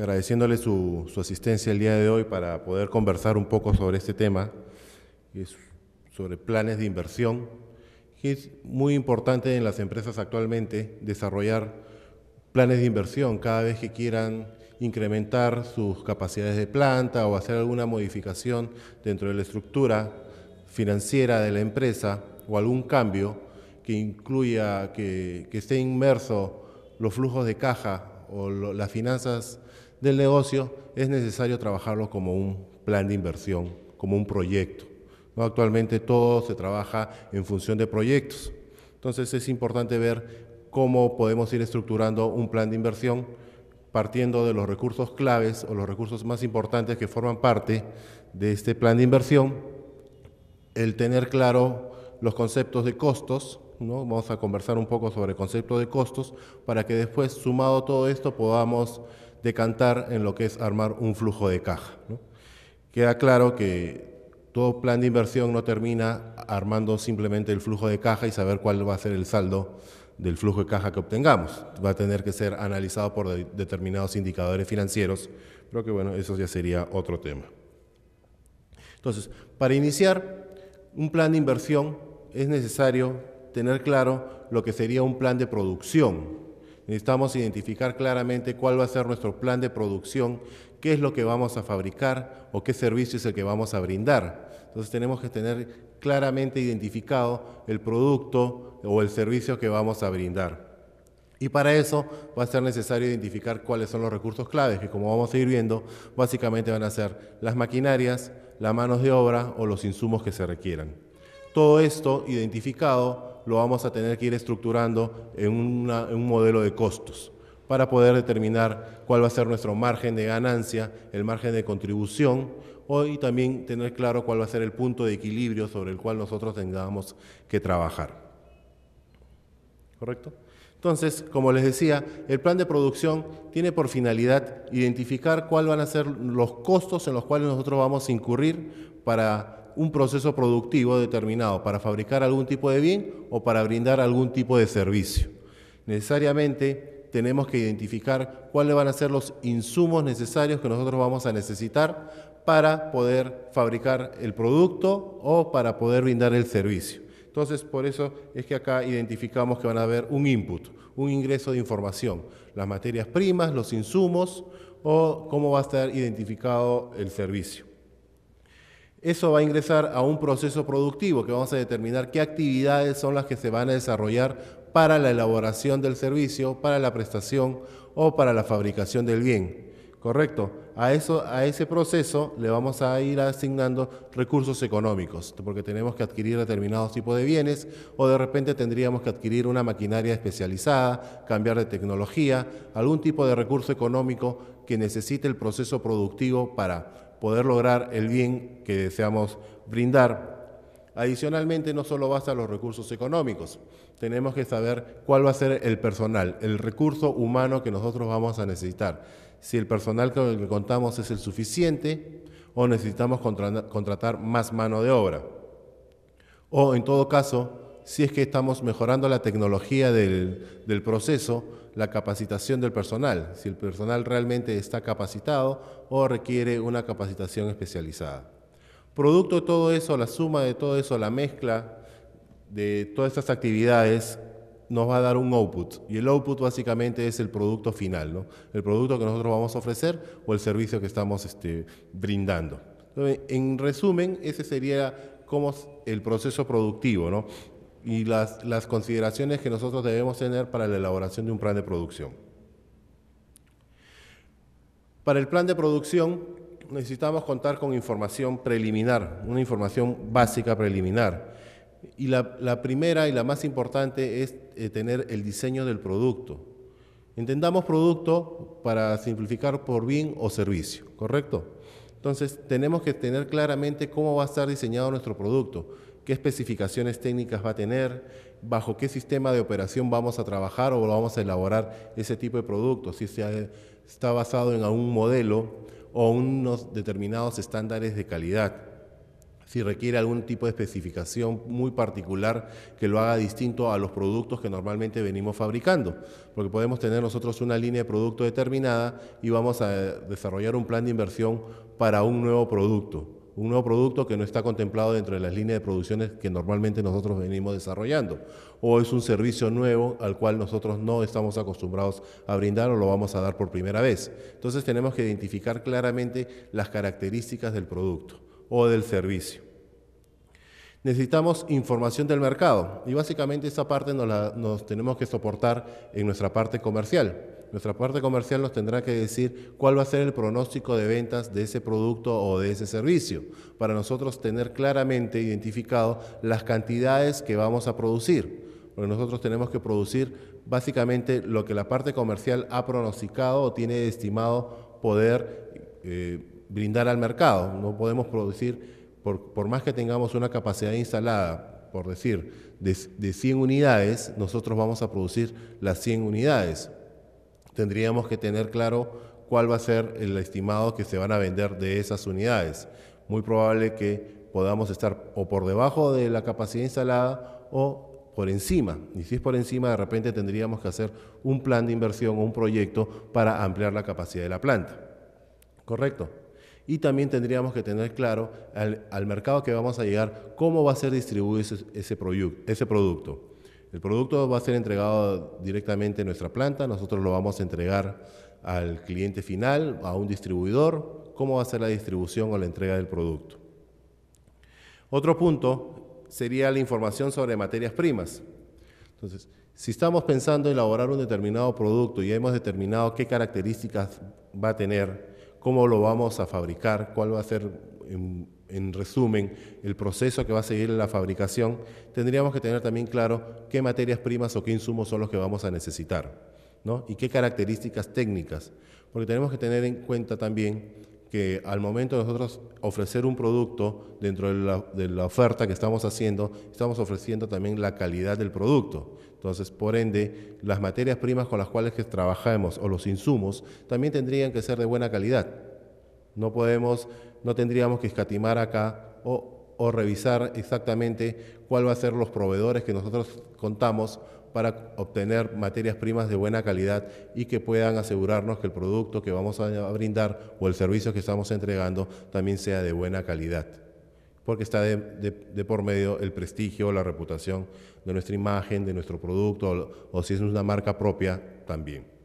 agradeciéndole su, su, asistencia el día de hoy para poder conversar un poco sobre este tema, sobre planes de inversión, que es muy importante en las empresas actualmente desarrollar planes de inversión cada vez que quieran incrementar sus capacidades de planta o hacer alguna modificación dentro de la estructura financiera de la empresa o algún cambio que incluya, que, que esté inmerso los flujos de caja o las finanzas del negocio, es necesario trabajarlo como un plan de inversión, como un proyecto. Actualmente todo se trabaja en función de proyectos. Entonces es importante ver cómo podemos ir estructurando un plan de inversión partiendo de los recursos claves o los recursos más importantes que forman parte de este plan de inversión, el tener claro los conceptos de costos, ¿no? vamos a conversar un poco sobre el concepto de costos, para que después, sumado todo esto, podamos decantar en lo que es armar un flujo de caja. Queda claro que todo plan de inversión no termina armando simplemente el flujo de caja y saber cuál va a ser el saldo del flujo de caja que obtengamos. Va a tener que ser analizado por determinados indicadores financieros, pero que bueno, eso ya sería otro tema. Entonces, para iniciar un plan de inversión es necesario tener claro lo que sería un plan de producción Necesitamos identificar claramente cuál va a ser nuestro plan de producción, qué es lo que vamos a fabricar o qué servicio es el que vamos a brindar. Entonces tenemos que tener claramente identificado el producto o el servicio que vamos a brindar. Y para eso va a ser necesario identificar cuáles son los recursos claves, que como vamos a ir viendo, básicamente van a ser las maquinarias, las manos de obra o los insumos que se requieran. Todo esto identificado lo vamos a tener que ir estructurando en, un modelo de costos para poder determinar cuál va a ser nuestro margen de ganancia, el margen de contribución, y también tener claro cuál va a ser el punto de equilibrio sobre el cual nosotros tengamos que trabajar. ¿Correcto? Entonces, como les decía, el plan de producción tiene por finalidad identificar cuáles van a ser los costos en los cuales nosotros vamos a incurrir para un proceso productivo determinado para fabricar algún tipo de bien o para brindar algún tipo de servicio. Necesariamente tenemos que identificar cuáles van a ser los insumos necesarios que nosotros vamos a necesitar para poder fabricar el producto o para poder brindar el servicio. Entonces, por eso es que acá identificamos que van a haber un input, un ingreso de información, las materias primas, los insumos o cómo va a estar identificado el servicio. Eso va a ingresar a un proceso productivo que vamos a determinar qué actividades son las que se van a desarrollar para la elaboración del servicio, para la prestación o para la fabricación del bien. ¿Correcto? A, eso, a ese proceso le vamos a ir asignando recursos económicos, porque tenemos que adquirir determinados tipos de bienes o de repente tendríamos que adquirir una maquinaria especializada, cambiar de tecnología, algún tipo de recurso económico que necesite el proceso productivo para poder lograr el bien que deseamos brindar. Adicionalmente, no solo basta los recursos económicos, tenemos que saber cuál va a ser el personal, el recurso humano que nosotros vamos a necesitar. Si el personal con el que contamos es el suficiente o necesitamos contratar más mano de obra. O en todo caso, si es que estamos mejorando la tecnología del, del proceso, la capacitación del personal, si el personal realmente está capacitado o requiere una capacitación especializada. Producto de todo eso, la suma de todo eso, la mezcla de todas estas actividades nos va a dar un output y el output básicamente es el producto final, ¿no? el producto que nosotros vamos a ofrecer o el servicio que estamos este, brindando. en resumen, ese sería como el proceso productivo, ¿no? y las, consideraciones que nosotros debemos tener para la elaboración de un plan de producción. Para el plan de producción necesitamos contar con información preliminar, una información básica preliminar. Y la, primera y la más importante es eh, tener el diseño del producto. Entendamos producto para simplificar por bien o servicio, ¿correcto? Entonces tenemos que tener claramente cómo va a estar diseñado nuestro producto qué especificaciones técnicas va a tener, bajo qué sistema de operación vamos a trabajar o vamos a elaborar ese tipo de producto, si está basado en algún modelo o unos determinados estándares de calidad. Si requiere algún tipo de especificación muy particular que lo haga distinto a los productos que normalmente venimos fabricando, porque podemos tener nosotros una línea de producto determinada y vamos a desarrollar un plan de inversión para un nuevo producto un nuevo producto que no está contemplado dentro de las líneas de producciones que normalmente nosotros venimos desarrollando, o es un servicio nuevo al cual nosotros no estamos acostumbrados a brindar o lo vamos a dar por primera vez. Entonces tenemos que identificar claramente las características del producto o del servicio. Necesitamos información del mercado y básicamente esa parte nos, la, nos tenemos que soportar en nuestra parte comercial nuestra parte comercial nos tendrá que decir cuál va a ser el pronóstico de ventas de ese producto o de ese servicio, para nosotros tener claramente identificado las cantidades que vamos a producir. Porque nosotros tenemos que producir básicamente lo que la parte comercial ha pronosticado o tiene estimado poder eh, brindar al mercado. No podemos producir, por, más que tengamos una capacidad instalada por decir, de, de, 100 unidades, nosotros vamos a producir las 100 unidades tendríamos que tener claro cuál va a ser el estimado que se van a vender de esas unidades. Muy probable que podamos estar o por debajo de la capacidad instalada o por encima. Y si es por encima, de repente tendríamos que hacer un plan de inversión o un proyecto para ampliar la capacidad de la planta. ¿Correcto? Y también tendríamos que tener claro al, mercado que vamos a llegar, cómo va a ser distribuido ese producto. El producto va a ser entregado directamente en nuestra planta, nosotros lo vamos a entregar al cliente final, a un distribuidor, cómo va a ser la distribución o la entrega del producto. Otro punto sería la información sobre materias primas. Entonces, si estamos pensando en elaborar un determinado producto y hemos determinado qué características va a tener, cómo lo vamos a fabricar, cuál va a ser em, en resumen, el proceso que va a seguir la fabricación, tendríamos que tener también claro qué materias primas o qué insumos son los que vamos a necesitar, ¿no? Y qué características técnicas, porque tenemos que tener en cuenta también que al momento de nosotros ofrecer un producto dentro de la, oferta que estamos haciendo, estamos ofreciendo también la calidad del producto. Entonces, por ende, las materias primas con las cuales trabajamos o los insumos también tendrían que ser de buena calidad no podemos, no tendríamos que escatimar acá o, revisar exactamente cuál va a ser los proveedores que nosotros contamos para obtener materias primas de buena calidad y que puedan asegurarnos que el producto que vamos a brindar o el servicio que estamos entregando también sea de buena calidad, porque está de, por medio el prestigio, la reputación de nuestra imagen, de nuestro producto o si es una marca propia también.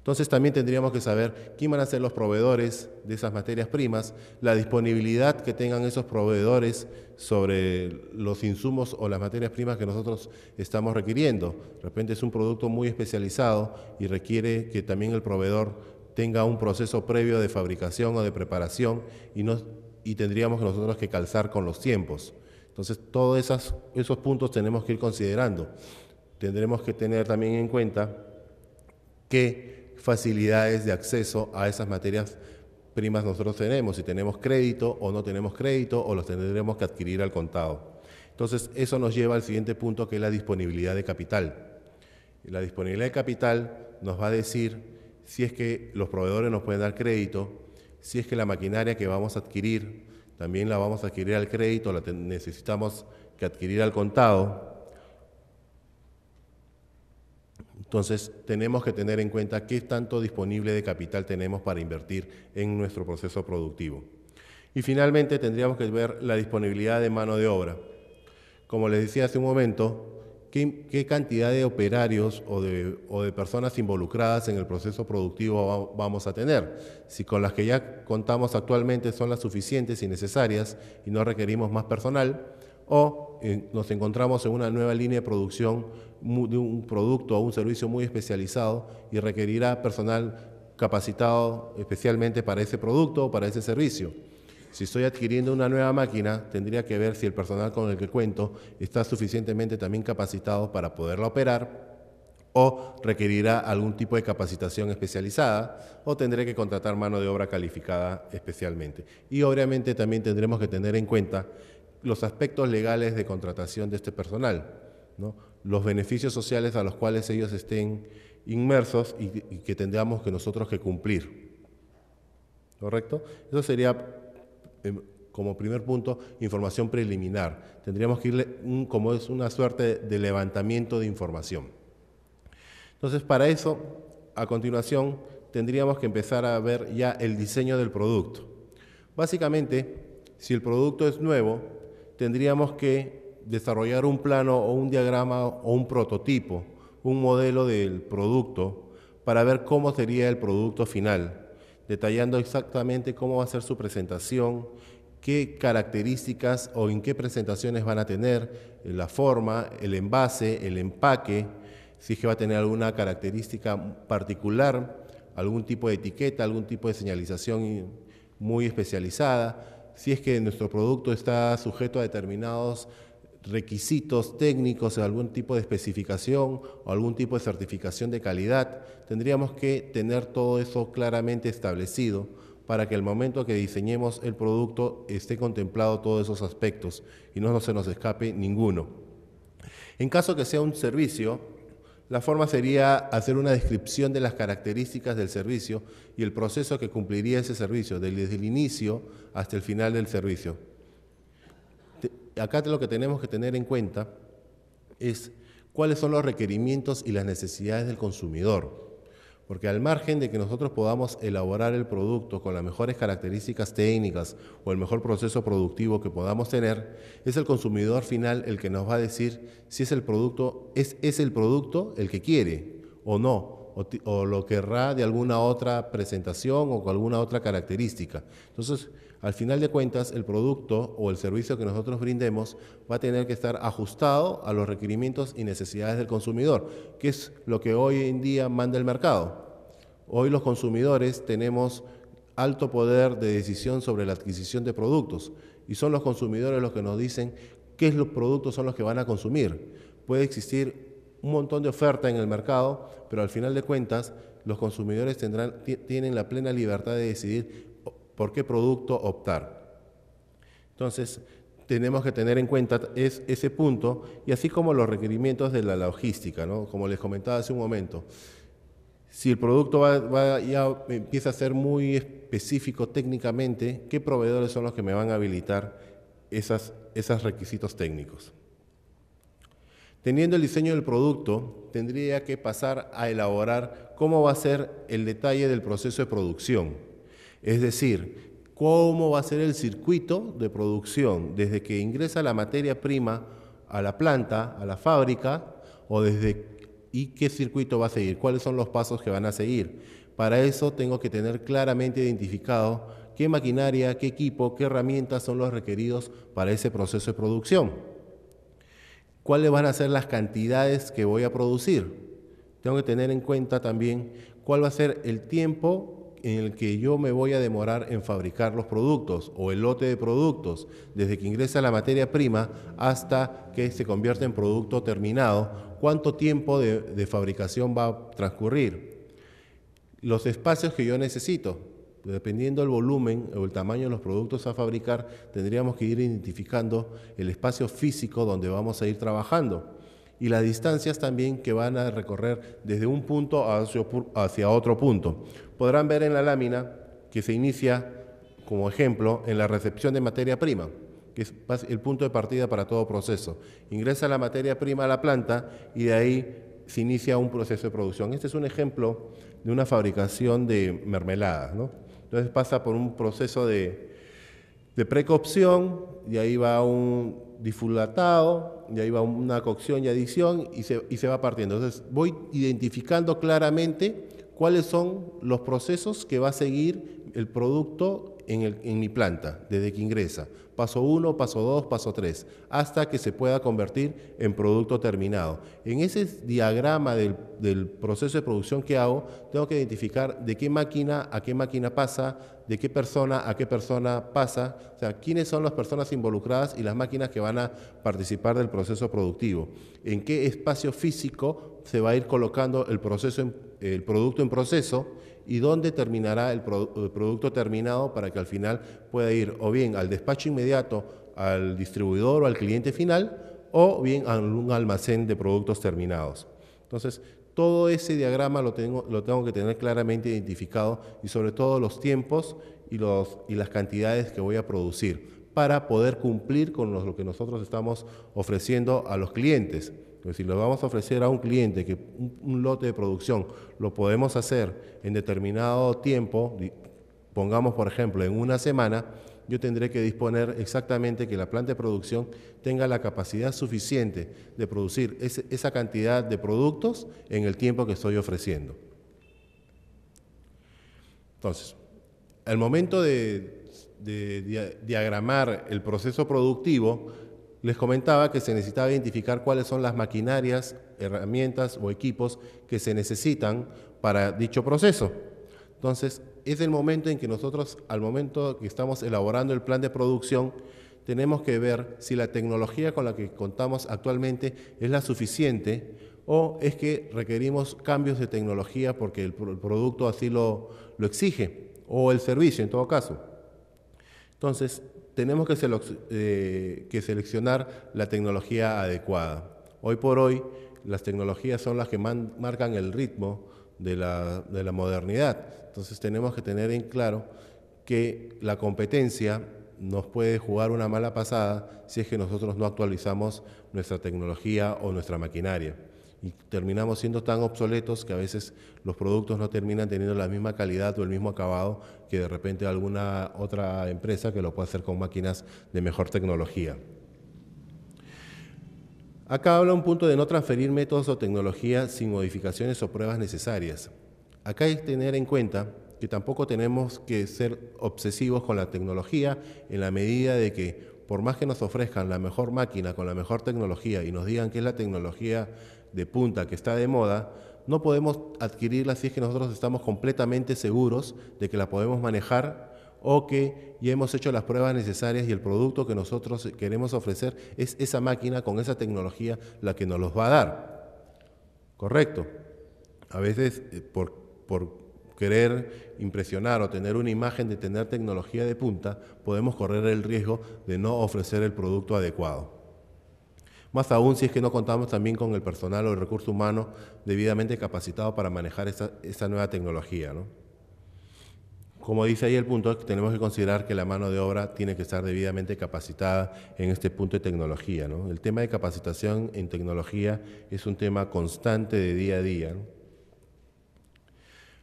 Entonces también tendríamos que saber quién van a ser los proveedores de esas materias primas, la disponibilidad que tengan esos proveedores sobre los insumos o las materias primas que nosotros estamos requiriendo. De repente es un producto muy especializado y requiere que también el proveedor tenga un proceso previo de fabricación o de preparación y, no, y tendríamos nosotros que calzar con los tiempos. Entonces todos esos puntos tenemos que ir considerando. Tendremos que tener también en cuenta que facilidades de acceso a esas materias primas nosotros tenemos, si tenemos crédito o no tenemos crédito o los tendremos que adquirir al contado. Entonces, eso nos lleva al siguiente punto que es la disponibilidad de capital. La disponibilidad de capital nos va a decir si es que los proveedores nos pueden dar crédito, si es que la maquinaria que vamos a adquirir también la vamos a adquirir al crédito, la necesitamos que adquirir al contado, Entonces, tenemos que tener en cuenta qué tanto disponible de capital tenemos para invertir en nuestro proceso productivo. Y finalmente, tendríamos que ver la disponibilidad de mano de obra. Como les decía hace un momento, ¿Qué, cantidad de operarios o de, personas involucradas en el proceso productivo vamos a tener. Si con las que ya contamos actualmente son las suficientes y necesarias y no requerimos más personal, o eh, nos encontramos en una nueva línea de producción de un producto o un servicio muy especializado y requerirá personal capacitado especialmente para ese producto o para ese servicio. Si estoy adquiriendo una nueva máquina, tendría que ver si el personal con el que cuento está suficientemente también capacitado para poderla operar o requerirá algún tipo de capacitación especializada o tendré que contratar mano de obra calificada especialmente. Y obviamente también tendremos que tener en cuenta los aspectos legales de contratación de este personal, los beneficios sociales a los cuales ellos estén inmersos y, que tendríamos que nosotros que cumplir. ¿Correcto? Eso sería, em, como primer punto, información preliminar. Tendríamos que irle, como es una suerte de levantamiento de información. Entonces, para eso, a continuación, tendríamos que empezar a ver ya el diseño del producto. Básicamente, si el producto es nuevo, tendríamos que desarrollar un plano o un diagrama o un prototipo, un modelo del producto para ver cómo sería el producto final, detallando exactamente cómo va a ser su presentación, qué características o en qué presentaciones van a tener, eh, la forma, el envase, el empaque, si es que va a tener alguna característica particular, algún tipo de etiqueta, algún tipo de señalización muy especializada, si es que nuestro producto está sujeto a determinados requisitos técnicos algún tipo de especificación o algún tipo de certificación de calidad, tendríamos que tener todo eso claramente establecido para que el momento que diseñemos el producto esté contemplado todos esos aspectos y no se nos escape ninguno. En caso que sea un servicio, la forma sería hacer una descripción de las características del servicio y el proceso que cumpliría ese servicio, desde el inicio hasta el final del servicio. Acá lo que tenemos que tener en cuenta es cuáles son los requerimientos y las necesidades del consumidor. Porque al margen de que nosotros podamos elaborar el producto con las mejores características técnicas o el mejor proceso productivo que podamos tener, es el consumidor final el que nos va a decir si es el producto, es, es el producto el que quiere o no, o, lo querrá de alguna otra presentación o con alguna otra característica. Entonces, al final de cuentas, el producto o el servicio que nosotros brindemos va a tener que estar ajustado a los requerimientos y necesidades del consumidor, que es lo que hoy en día manda el mercado. Hoy los consumidores tenemos alto poder de decisión sobre la adquisición de productos y son los consumidores los que nos dicen qué los productos son los que van a consumir. Puede existir un montón de oferta en el mercado, pero al final de cuentas los consumidores tendrán, tienen la plena libertad de decidir por qué producto optar. Entonces, tenemos que tener en cuenta es, ese punto y así como los requerimientos de la logística, ¿no? como les comentaba hace un momento. Si el producto va, ya empieza a ser muy específico técnicamente, ¿qué proveedores son los que me van a habilitar esos esas requisitos técnicos? Teniendo el diseño del producto, tendría que pasar a elaborar cómo va a ser el detalle del proceso de producción es decir, cómo va a ser el circuito de producción desde que ingresa la materia prima a la planta, a la fábrica, o desde y qué circuito va a seguir, cuáles son los pasos que van a seguir. Para eso tengo que tener claramente identificado qué maquinaria, qué equipo, qué herramientas son los requeridos para ese proceso de producción. ¿Cuáles van a ser las cantidades que voy a producir? Tengo que tener en cuenta también cuál va a ser el tiempo en el que yo me voy a demorar en fabricar los productos o el lote de productos, desde que ingresa la materia prima hasta que se convierte en producto terminado, cuánto tiempo de, fabricación va a transcurrir, los espacios que yo necesito. Dependiendo del volumen o el tamaño de los productos a fabricar, tendríamos que ir identificando el espacio físico donde vamos a ir trabajando y las distancias también que van a recorrer desde un punto hacia otro punto podrán ver en la lámina que se inicia, como ejemplo, en la recepción de materia prima, que es el punto de partida para todo proceso. Ingresa la materia prima a la planta y de ahí se inicia un proceso de producción. Este es un ejemplo de una fabricación de mermeladas. ¿no? Entonces pasa por un proceso de, de precocción, y ahí va un difulatado, y ahí va una cocción y adición, y se, y se va partiendo. Entonces voy identificando claramente cuáles son los procesos que va a seguir el producto en, mi planta desde que ingresa. Paso 1, paso 2, paso 3, hasta que se pueda convertir en producto terminado. En ese diagrama del, proceso de producción que hago, tengo que identificar de qué máquina a qué máquina pasa, de qué persona a qué persona pasa, o sea, quiénes son las personas involucradas y las máquinas que van a participar del proceso productivo, en qué espacio físico se va a ir colocando el proceso el producto en proceso y dónde terminará el, eh, producto terminado para que al final pueda ir o bien al despacho inmediato al distribuidor o al cliente final o bien a un almacén de productos terminados. Entonces, todo ese diagrama lo tengo, lo tengo que tener claramente identificado y sobre todo los tiempos y, los, y las cantidades que voy a producir para poder cumplir con lo que nosotros estamos ofreciendo a los clientes. Pues si lo vamos a ofrecer a un cliente que un, lote de producción lo podemos hacer en determinado tiempo, pongamos por ejemplo en una semana, yo tendré que disponer exactamente que la planta de producción tenga la capacidad suficiente de producir esa cantidad de productos en el tiempo que estoy ofreciendo. Entonces, al momento de diagramar el proceso productivo, les comentaba que se necesitaba identificar cuáles son las maquinarias, herramientas o equipos que se necesitan para dicho proceso. Entonces, es el momento en que nosotros, al momento que estamos elaborando el plan de producción, tenemos que ver si la tecnología con la que contamos actualmente es la suficiente o es que requerimos cambios de tecnología porque el, producto así lo, lo exige, o el servicio en todo caso. Entonces, tenemos eh, que, seleccionar la tecnología adecuada. Hoy por hoy, las tecnologías son las que marcan el ritmo de la, modernidad. Entonces tenemos que tener en claro que la competencia nos puede jugar una mala pasada si es que nosotros no actualizamos nuestra tecnología o nuestra maquinaria y terminamos siendo tan obsoletos que a veces los productos no terminan teniendo la misma calidad o el mismo acabado que de repente alguna otra empresa que lo puede hacer con máquinas de mejor tecnología. Acá habla un punto de no transferir métodos o tecnología sin modificaciones o pruebas necesarias. Acá hay que tener en cuenta que tampoco tenemos que ser obsesivos con la tecnología en la medida de que por más que nos ofrezcan la mejor máquina con la mejor tecnología y nos digan que es la tecnología de punta que está de moda, no podemos adquirirla si es que nosotros estamos completamente seguros de que la podemos manejar o que ya hemos hecho las pruebas necesarias y el producto que nosotros queremos ofrecer es esa máquina con esa tecnología la que nos los va a dar. Correcto. A veces eh, por, por querer impresionar o tener una imagen de tener tecnología de punta, podemos correr el riesgo de no ofrecer el producto adecuado más aún si es que no contamos también con el personal o el recurso humano debidamente capacitado para manejar esa, nueva tecnología. ¿no? Como dice ahí el punto, tenemos que considerar que la mano de obra tiene que estar debidamente capacitada en este punto de tecnología. El tema de capacitación en tecnología es un tema constante de día a día.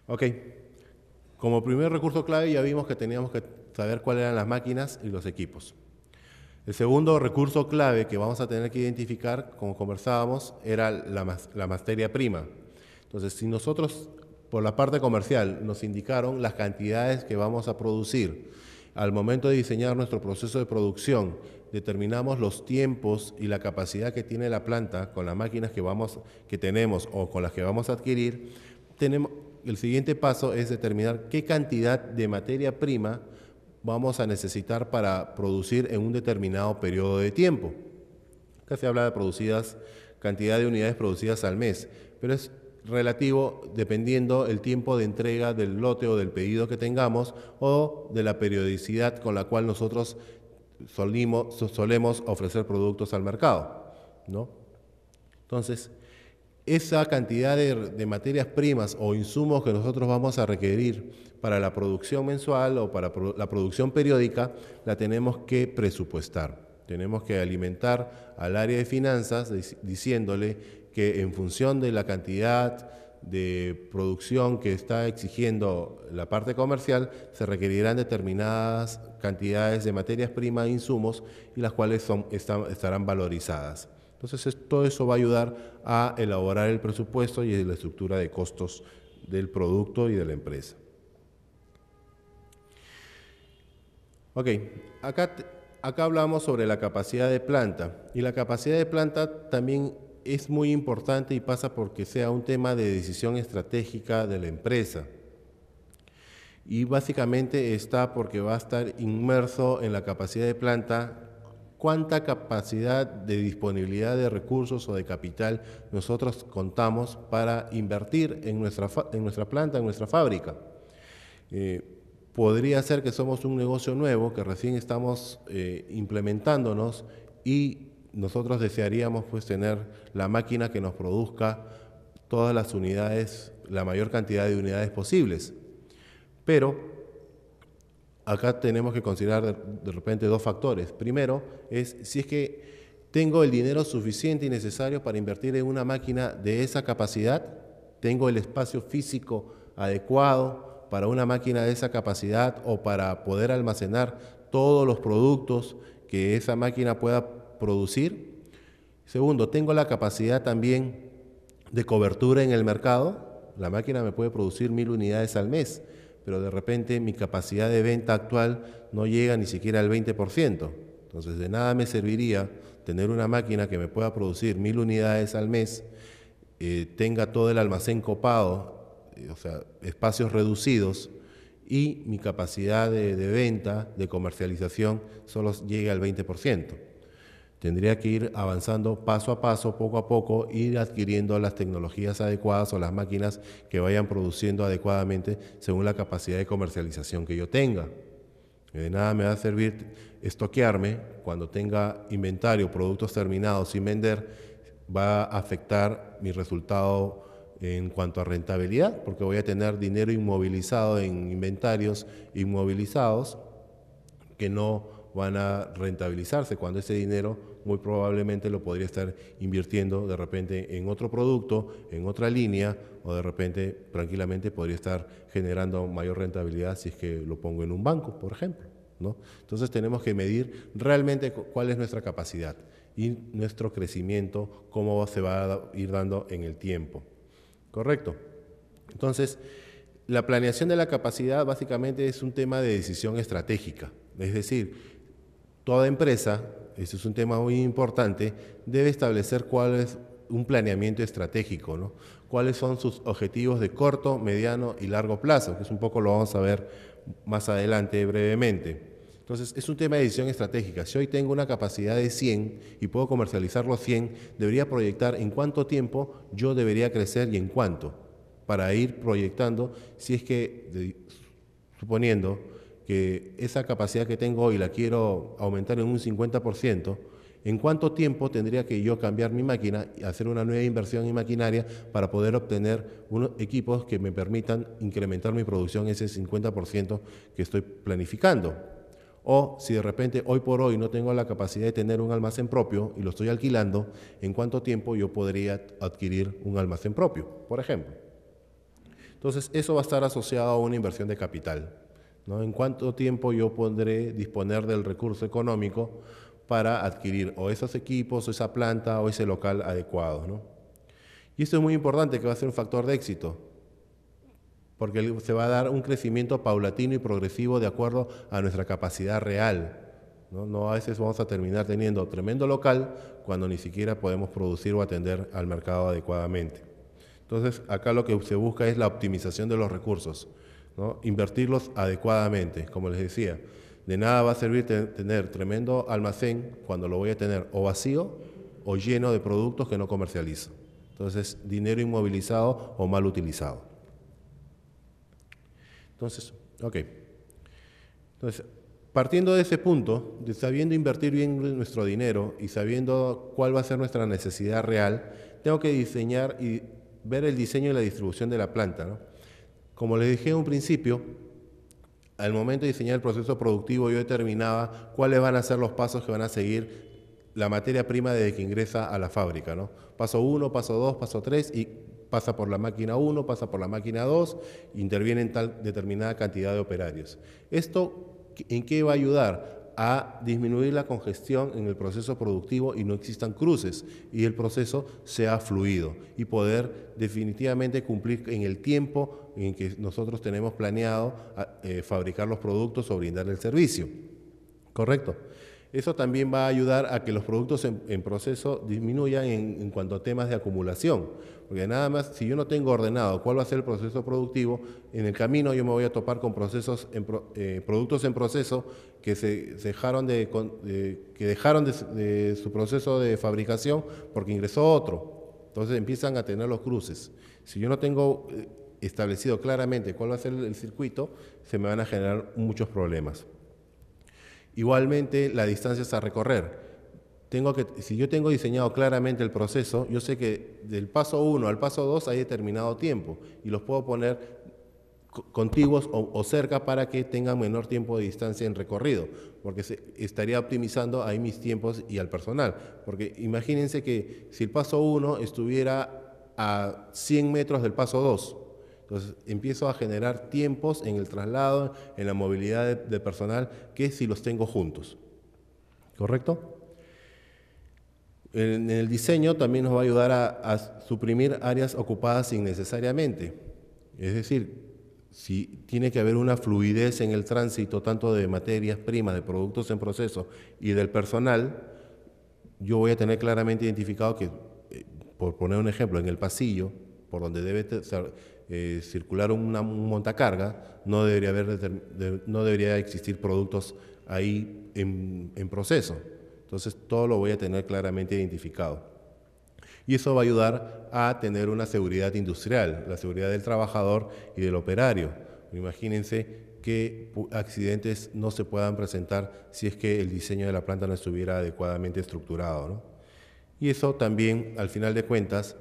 Ok, como primer recurso clave ya vimos que teníamos que saber cuáles eran las máquinas y los equipos. El segundo recurso clave que vamos a tener que identificar, como conversábamos, era la, materia prima. Entonces, si nosotros por la parte comercial nos indicaron las cantidades que vamos a producir, al momento de diseñar nuestro proceso de producción, determinamos los tiempos y la capacidad que tiene la planta con las máquinas que, vamos, que tenemos o con las que vamos a adquirir, tenemos, el siguiente paso es determinar qué cantidad de materia prima vamos a necesitar para producir en un determinado periodo de tiempo. Acá se habla de producidas, cantidad de unidades producidas al mes, pero es relativo dependiendo el tiempo de entrega del lote o del pedido que tengamos o de la periodicidad con la cual nosotros solemos ofrecer productos al mercado. ¿no? Entonces, esa cantidad de, materias primas o insumos que nosotros vamos a requerir para la producción mensual o para la producción periódica, la tenemos que presupuestar. Tenemos que alimentar al área de finanzas diciéndole que en función de la cantidad de producción que está exigiendo la parte comercial, se requerirán determinadas cantidades de materias primas e insumos y las cuales son, estarán valorizadas. Entonces todo eso va a ayudar a elaborar el presupuesto y la estructura de costos del producto y de la empresa. Ok, acá, acá hablamos sobre la capacidad de planta y la capacidad de planta también es muy importante y pasa porque sea un tema de decisión estratégica de la empresa. Y básicamente está porque va a estar inmerso en la capacidad de planta cuánta capacidad de disponibilidad de recursos o de capital nosotros contamos para invertir en nuestra, en nuestra planta, en nuestra fábrica. Eh, podría ser que somos un negocio nuevo, que recién estamos eh, implementándonos y nosotros desearíamos pues tener la máquina que nos produzca todas las unidades, la mayor cantidad de unidades posibles. Pero acá tenemos que considerar de, repente dos factores. Primero es si es que tengo el dinero suficiente y necesario para invertir en una máquina de esa capacidad, tengo el espacio físico adecuado para una máquina de esa capacidad o para poder almacenar todos los productos que esa máquina pueda producir. Segundo, tengo la capacidad también de cobertura en el mercado. La máquina me puede producir mil unidades al mes pero de repente mi capacidad de venta actual no llega ni siquiera al 20%. Entonces de nada me serviría tener una máquina que me pueda producir mil unidades al mes, eh, tenga todo el almacén copado, eh, o sea, espacios reducidos, y mi capacidad de, de venta, de comercialización, solo llegue al 20%. Tendría que ir avanzando paso a paso, poco a poco, e ir adquiriendo las tecnologías adecuadas o las máquinas que vayan produciendo adecuadamente según la capacidad de comercialización que yo tenga. Eh, de nada me va a servir estoquearme cuando tenga inventario, productos terminados sin vender, va a afectar mi resultado en cuanto a rentabilidad, porque voy a tener dinero inmovilizado en inventarios inmovilizados que no van a rentabilizarse cuando ese dinero muy probablemente lo podría estar invirtiendo de repente en otro producto, en otra línea, o de repente tranquilamente podría estar generando mayor rentabilidad si es que lo pongo en un banco, por ejemplo. ¿no? Entonces tenemos que medir realmente cuál es nuestra capacidad y nuestro crecimiento, cómo se va a ir dando en el tiempo. ¿Correcto? Entonces, la planeación de la capacidad básicamente es un tema de decisión estratégica. Es decir, toda empresa ese es un tema muy importante, debe establecer cuál es un planeamiento estratégico, ¿no? cuáles son sus objetivos de corto, mediano y largo plazo, que es un poco lo vamos a ver más adelante brevemente. Entonces, es un tema de decisión estratégica. Si hoy tengo una capacidad de 100 y puedo comercializar los 100, debería proyectar en cuánto tiempo yo debería crecer y en cuánto, para ir proyectando, si es que, suponiendo, que esa capacidad que tengo hoy la quiero aumentar en un 50%, ¿en cuánto tiempo tendría que yo cambiar mi máquina y hacer una nueva inversión en maquinaria para poder obtener unos equipos que me permitan incrementar mi producción ese 50% que estoy planificando? O si de repente hoy por hoy no tengo la capacidad de tener un almacén propio y lo estoy alquilando, ¿en cuánto tiempo yo podría adquirir un almacén propio, por ejemplo? Entonces, eso va a estar asociado a una inversión de capital. ¿no? ¿En cuánto tiempo yo podré disponer del recurso económico para adquirir o esos equipos, o esa planta, o ese local adecuado? Y esto es muy importante, que va a ser un factor de éxito, porque se va a dar un crecimiento paulatino y progresivo de acuerdo a nuestra capacidad real. ¿no? no a veces vamos a terminar teniendo tremendo local cuando ni siquiera podemos producir o atender al mercado adecuadamente. Entonces, acá lo que se busca es la optimización de los recursos invertirlos adecuadamente, como les decía. De nada va a servir tener tremendo almacén cuando lo voy a tener o vacío o lleno de productos que no comercializo. Entonces, dinero inmovilizado o mal utilizado. Entonces, ok. Entonces, partiendo de ese punto, sabiendo invertir bien nuestro dinero y sabiendo cuál va a ser nuestra necesidad real, tengo que diseñar y ver el diseño y la distribución de la planta. ¿no? Como les dije en un principio, al momento de diseñar el proceso productivo yo determinaba cuáles van a ser los pasos que van a seguir la materia prima desde que ingresa a la fábrica. ¿no? Paso 1, paso 2, paso 3 y pasa por la máquina 1, pasa por la máquina 2, intervienen tal determinada cantidad de operarios. ¿Esto en qué va a ayudar? a disminuir la congestión en el proceso productivo y no existan cruces y el proceso sea fluido y poder definitivamente cumplir en el tiempo en que nosotros tenemos planeado eh, fabricar los productos o brindar el servicio. ¿Correcto? Eso también va a ayudar a que los productos en, proceso disminuyan en, cuanto a temas de acumulación. Porque nada más, si yo no tengo ordenado cuál va a ser el proceso productivo, en el camino yo me voy a topar con procesos eh, productos en proceso que se dejaron de, que dejaron de, su proceso de fabricación porque ingresó otro. Entonces empiezan a tener los cruces. Si yo no tengo eh, establecido claramente cuál va a ser el circuito, se me van a generar muchos problemas. Igualmente, las distancias a recorrer. Tengo que, si yo tengo diseñado claramente el proceso, yo sé que del paso 1 al paso 2 hay determinado tiempo y los puedo poner contiguos o, cerca para que tengan menor tiempo de distancia en recorrido, porque se estaría optimizando ahí mis tiempos y al personal. Porque imagínense que si el paso 1 estuviera a 100 metros del paso 2, entonces empiezo a generar tiempos en el traslado, en la movilidad de, personal, que si los tengo juntos. ¿Correcto? En el diseño también nos va a ayudar a, a suprimir áreas ocupadas innecesariamente. Es decir, si tiene que haber una fluidez en el tránsito tanto de materias primas, de productos en proceso y del personal, yo voy a tener claramente identificado que, eh, por poner un ejemplo, en el pasillo, por donde debe eh, circular un montacarga, no debería, existir productos ahí en proceso. Entonces todo lo voy a tener claramente identificado y eso va a ayudar a tener una seguridad industrial, la seguridad del trabajador y del operario. Imagínense qué accidentes no se puedan presentar si es que el diseño de la planta no estuviera adecuadamente estructurado. ¿no? Y eso también, al final de cuentas,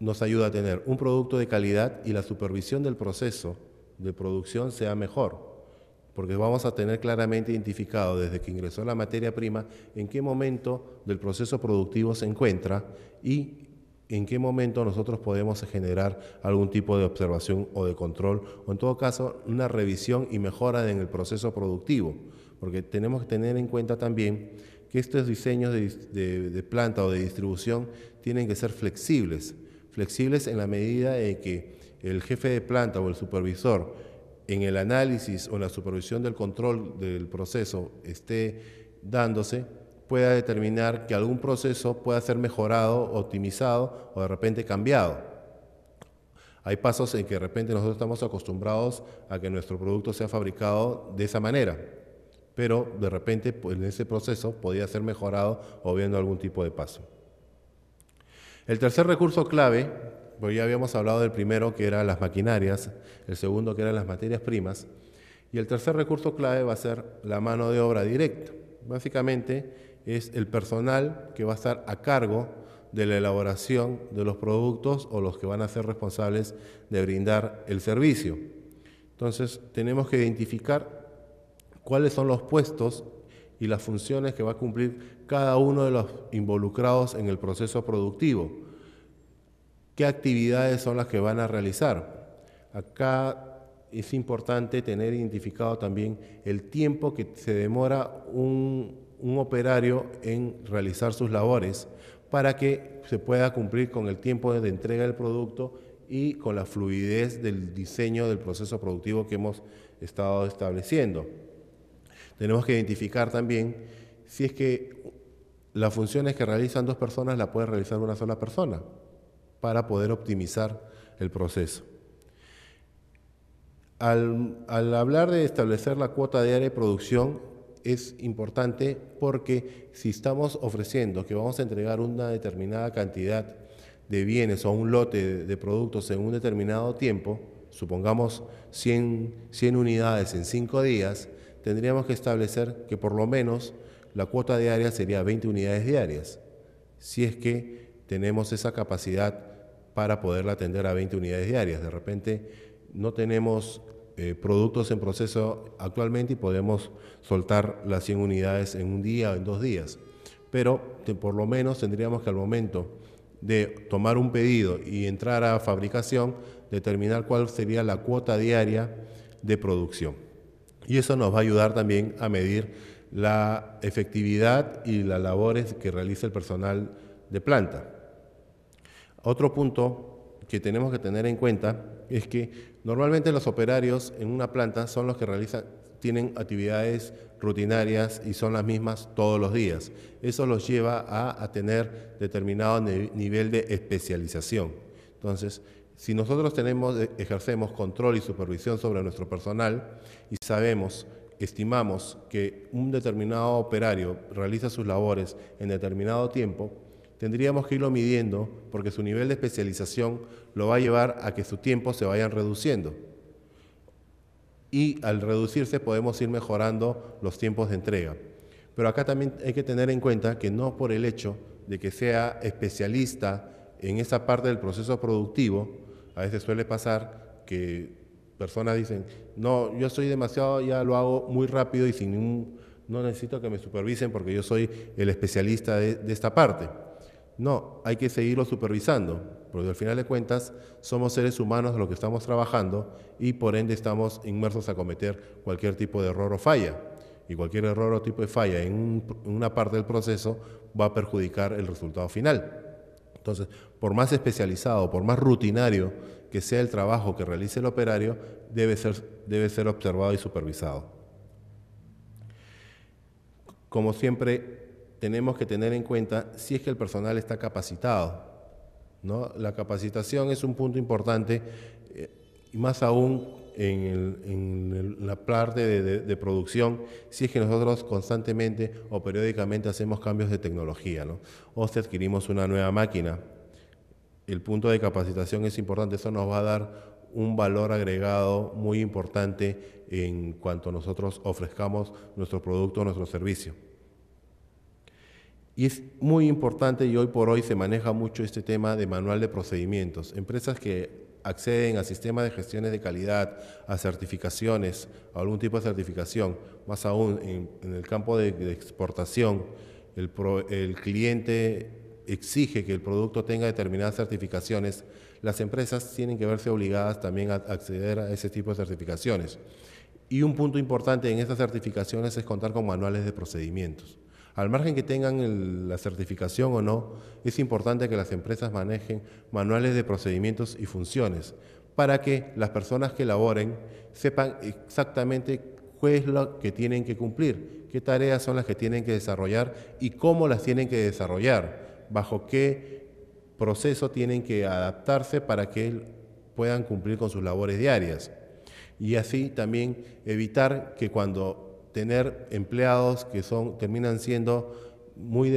nos ayuda a tener un producto de calidad y la supervisión del proceso de producción sea mejor, porque vamos a tener claramente identificado desde que ingresó la materia prima en qué momento del proceso productivo se encuentra y en qué momento nosotros podemos generar algún tipo de observación o de control, o en todo caso una revisión y mejora en el proceso productivo, porque tenemos que tener en cuenta también que estos diseños de, planta o de distribución tienen que ser flexibles, flexibles en la medida de que el jefe de planta o el supervisor en el análisis o en la supervisión del control del proceso esté dándose, pueda determinar que algún proceso pueda ser mejorado, optimizado o de repente cambiado. Hay pasos en que de repente nosotros estamos acostumbrados a que nuestro producto sea fabricado de esa manera, pero de repente pues, en ese proceso podía ser mejorado o viendo algún tipo de paso. El tercer recurso clave, pues ya habíamos hablado del primero que eran las maquinarias, el segundo que eran las materias primas, y el tercer recurso clave va a ser la mano de obra directa. Básicamente es el personal que va a estar a cargo de la elaboración de los productos o los que van a ser responsables de brindar el servicio. Entonces, tenemos que identificar cuáles son los puestos y las funciones que va a cumplir cada uno de los involucrados en el proceso productivo. ¿Qué actividades son las que van a realizar? Acá es importante tener identificado también el tiempo que se demora un un operario en realizar sus labores para que se pueda cumplir con el tiempo de entrega del producto y con la fluidez del diseño del proceso productivo que hemos estado estableciendo. Tenemos que identificar también si es que las funciones que realizan dos personas las puede realizar una sola persona para poder optimizar el proceso. Al, al hablar de establecer la cuota diaria de producción, es importante porque si estamos ofreciendo que vamos a entregar una determinada cantidad de bienes o un lote de productos en un determinado tiempo, supongamos 100, 100 unidades en 5 días, tendríamos que establecer que por lo menos la cuota diaria sería 20 unidades diarias, si es que tenemos esa capacidad para poderla atender a 20 unidades diarias. De repente no tenemos eh, productos en proceso actualmente y podemos soltar las 100 unidades en un día o en dos días. Pero por lo menos tendríamos que al momento de tomar un pedido y entrar a fabricación, determinar cuál sería la cuota diaria de producción. Y eso nos va a ayudar también a medir la efectividad y las labores que realiza el personal de planta. Otro punto que tenemos que tener en cuenta es que Normalmente los operarios en una planta son los que realizan, tienen actividades rutinarias y son las mismas todos los días. Eso los lleva a, tener determinado nivel de especialización. Entonces, si nosotros tenemos, eh, ejercemos control y supervisión sobre nuestro personal y sabemos, estimamos que un determinado operario realiza sus labores en determinado tiempo, Tendríamos que irlo midiendo porque su nivel de especialización lo va a llevar a que su tiempo se vayan reduciendo. Y al reducirse podemos ir mejorando los tiempos de entrega. Pero acá también hay que tener en cuenta que no por el hecho de que sea especialista en esa parte del proceso productivo, a veces suele pasar que personas dicen, no, yo soy demasiado, ya lo hago muy rápido y sin ningún, no necesito que me supervisen porque yo soy el especialista de esta parte. No, hay que seguirlo supervisando, porque al final de cuentas somos seres humanos los que estamos trabajando y por ende estamos inmersos a cometer cualquier tipo de error o falla. Y cualquier error o tipo de falla en, una parte del proceso va a perjudicar el resultado final. Entonces, por más especializado, por más rutinario que sea el trabajo que realice el operario, debe ser, debe ser observado y supervisado. Como siempre, tenemos que tener en cuenta si es que el personal está capacitado. ¿no? La capacitación es un punto importante, eh, más aún en, la parte de, producción, si es que nosotros constantemente o periódicamente hacemos cambios de tecnología, o si adquirimos una nueva máquina. El punto de capacitación es importante, eso nos va a dar un valor agregado muy importante en cuanto nosotros ofrezcamos nuestro producto, nuestro servicio. Y es muy importante y hoy por hoy se maneja mucho este tema de manual de procedimientos. Empresas que acceden a sistemas de gestiones de calidad, a certificaciones, a algún tipo de certificación, más aún en, el campo de, exportación, el, el cliente exige que el producto tenga determinadas certificaciones, las empresas tienen que verse obligadas también a acceder a ese tipo de certificaciones. Y un punto importante en estas certificaciones es contar con manuales de procedimientos al margen que tengan la certificación o no, es importante que las empresas manejen manuales de procedimientos y funciones para que las personas que laboren sepan exactamente qué es lo que tienen que cumplir, qué tareas son las que tienen que desarrollar y cómo las tienen que desarrollar, bajo qué proceso tienen que adaptarse para que puedan cumplir con sus labores diarias. Y así también evitar que cuando tener empleados que son, terminan siendo muy,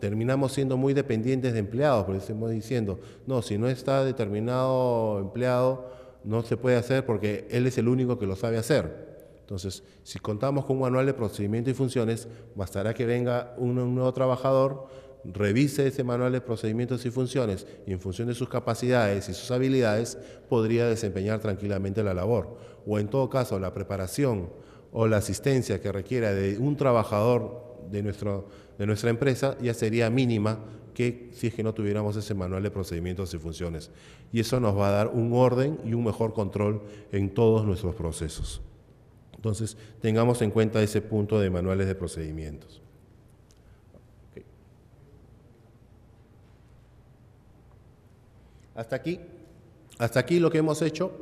terminamos siendo muy dependientes de empleados, porque estamos diciendo, no, si no está determinado empleado, no se puede hacer porque él es el único que lo sabe hacer. Entonces, si contamos con un manual de procedimientos y funciones, bastará que venga un nuevo trabajador, revise ese manual de procedimientos y funciones y en función de sus capacidades y sus habilidades podría desempeñar tranquilamente la labor. O en todo caso, la preparación o la asistencia que requiera de un trabajador de, nuestro, de nuestra empresa ya sería mínima que si es que no tuviéramos ese manual de procedimientos y funciones. Y eso nos va a dar un orden y un mejor control en todos nuestros procesos. Entonces, tengamos en cuenta ese punto de manuales de procedimientos. Hasta aquí, hasta aquí lo que hemos hecho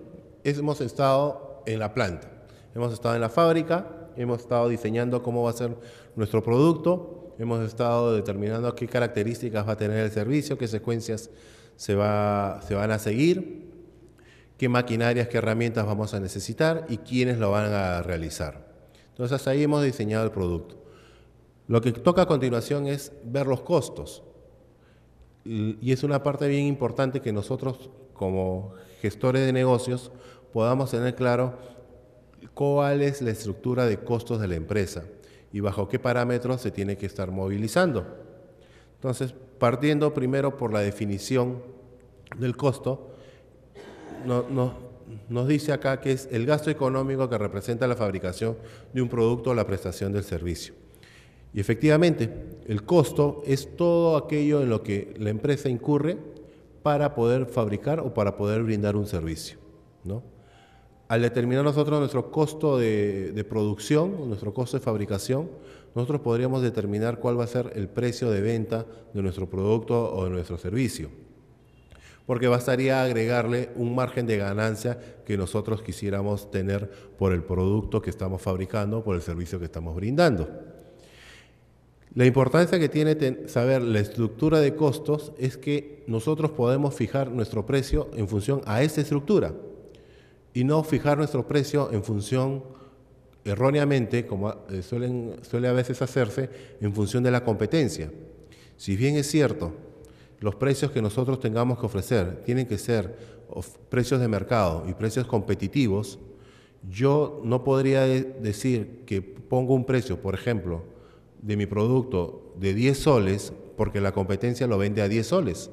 es hemos estado en la planta. Hemos estado en la fábrica, hemos estado diseñando cómo va a ser nuestro producto, hemos estado determinando qué características va a tener el servicio, qué secuencias se, va, se van a seguir, qué maquinarias, qué herramientas vamos a necesitar y quiénes lo van a realizar. Entonces ahí hemos diseñado el producto. Lo que toca a continuación es ver los costos. Y es una parte bien importante que nosotros como gestores de negocios podamos tener claro cuál es la estructura de costos de la empresa y bajo qué parámetros se tiene que estar movilizando. Entonces, partiendo primero por la definición del costo, nos dice acá que es el gasto económico que representa la fabricación de un producto o la prestación del servicio. Y efectivamente, el costo es todo aquello en lo que la empresa incurre para poder fabricar o para poder brindar un servicio, ¿no? al determinar nosotros nuestro costo de, producción, nuestro costo de fabricación, nosotros podríamos determinar cuál va a ser el precio de venta de nuestro producto o de nuestro servicio, porque bastaría agregarle un margen de ganancia que nosotros quisiéramos tener por el producto que estamos fabricando, por el servicio que estamos brindando. La importancia que tiene saber la estructura de costos es que nosotros podemos fijar nuestro precio en función a esa estructura y no fijar nuestro precio en función erróneamente, como eh, suelen, suele a veces hacerse, en función de la competencia. Si bien es cierto, los precios que nosotros tengamos que ofrecer tienen que ser precios de mercado y precios competitivos, yo no podría decir que pongo un precio, por ejemplo, de mi producto de 10 soles porque la competencia lo vende a 10 soles.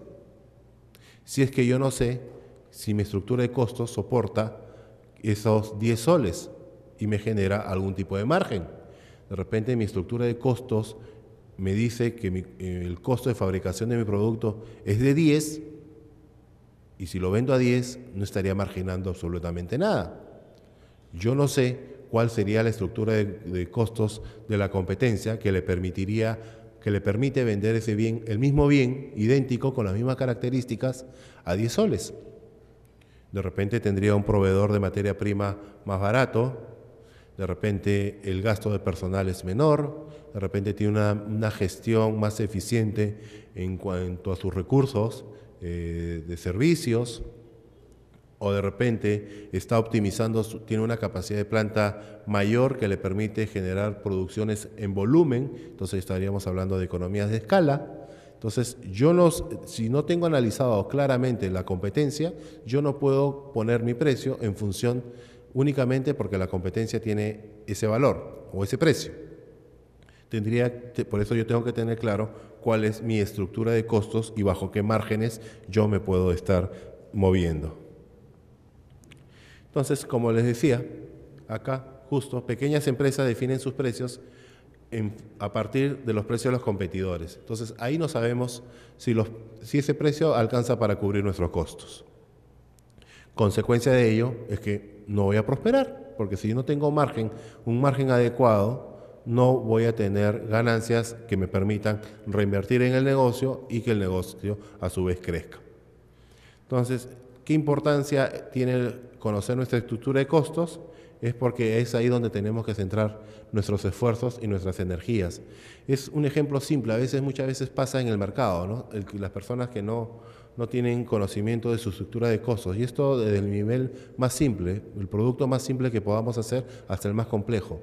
Si es que yo no sé si mi estructura de costos soporta esos 10 soles y me genera algún tipo de margen. De repente mi estructura de costos me dice que eh, el costo de fabricación de mi producto es de 10 y si lo vendo a 10 no estaría marginando absolutamente nada. Yo no sé cuál sería la estructura de, costos de la competencia que le permitiría que le permite vender ese bien, el mismo bien idéntico con las mismas características a 10 soles de repente tendría un proveedor de materia prima más barato, de repente el gasto de personal es menor, de repente tiene una, gestión más eficiente en cuanto a sus recursos eh, de servicios, o de repente está optimizando, tiene una capacidad de planta mayor que le permite generar producciones en volumen, entonces estaríamos hablando de economías de escala entonces, yo si no tengo analizado claramente la competencia, yo no puedo poner mi precio en función únicamente porque la competencia tiene ese valor o ese precio. Tendría, por eso yo tengo que tener claro cuál es mi estructura de costos y bajo qué márgenes yo me puedo estar moviendo. Entonces, como les decía, acá justo pequeñas empresas definen sus precios a partir de los precios de los competidores. Entonces ahí no sabemos si, los, si ese precio alcanza para cubrir nuestros costos. Consecuencia de ello es que no voy a prosperar, porque si yo no tengo margen, un margen adecuado, no voy a tener ganancias que me permitan reinvertir en el negocio y que el negocio a su vez crezca. Entonces, ¿qué importancia tiene conocer nuestra estructura de costos? es porque es ahí donde tenemos que centrar nuestros esfuerzos y nuestras energías. Es un ejemplo simple, a veces muchas veces pasa en el mercado, las personas que no, tienen conocimiento de su estructura de costos y esto desde el nivel más simple, el producto más simple que podamos hacer hasta el más complejo.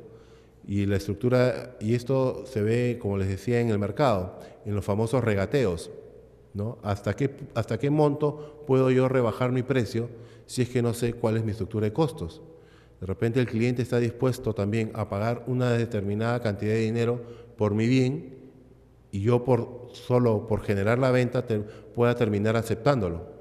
Y la estructura, y esto se ve, como les decía, en el mercado, en los famosos regateos. ¿no? ¿Hasta, qué, ¿Hasta qué monto puedo yo rebajar mi precio si es que no sé cuál es mi estructura de costos? De repente el cliente está dispuesto también a pagar una determinada cantidad de dinero por mi bien y yo por solo por generar la venta pueda terminar aceptándolo.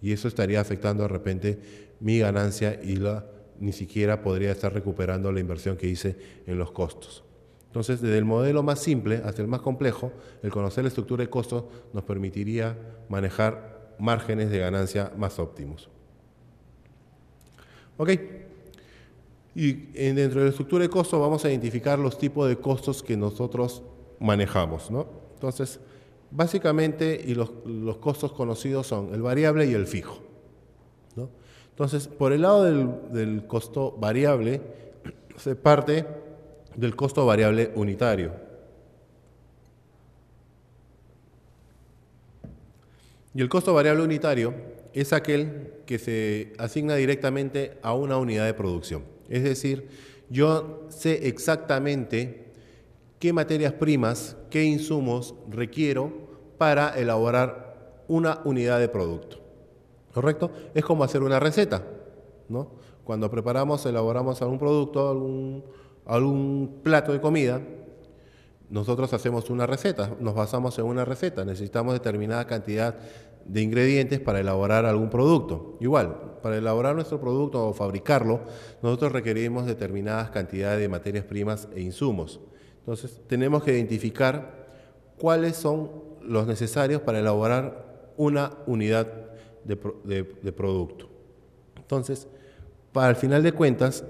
Y eso estaría afectando de repente mi ganancia y la, ni siquiera podría estar recuperando la inversión que hice en los costos. Entonces, desde el modelo más simple hasta el más complejo, el conocer la estructura de costos nos permitiría manejar márgenes de ganancia más óptimos. Ok. Y eh, dentro de la estructura de costo vamos a identificar los tipos de costos que nosotros manejamos. Entonces, básicamente, y los, costos conocidos son el variable y el fijo. Entonces, por el lado del costo variable, se parte del costo variable unitario. Y el costo variable unitario es aquel que se asigna directamente a una unidad de producción. Es decir, yo sé exactamente qué materias primas, qué insumos requiero para elaborar una unidad de producto. ¿Correcto? Es como hacer una receta, ¿no? Cuando preparamos, elaboramos algún producto, algún, algún plato de comida, nosotros hacemos una receta, nos basamos en una receta, necesitamos determinada cantidad de ingredientes para elaborar algún producto. Igual, para elaborar nuestro producto o fabricarlo, nosotros requerimos determinadas cantidades de materias primas e insumos. Entonces, tenemos que identificar cuáles son los necesarios para elaborar una unidad de, producto. Entonces, para al final de cuentas,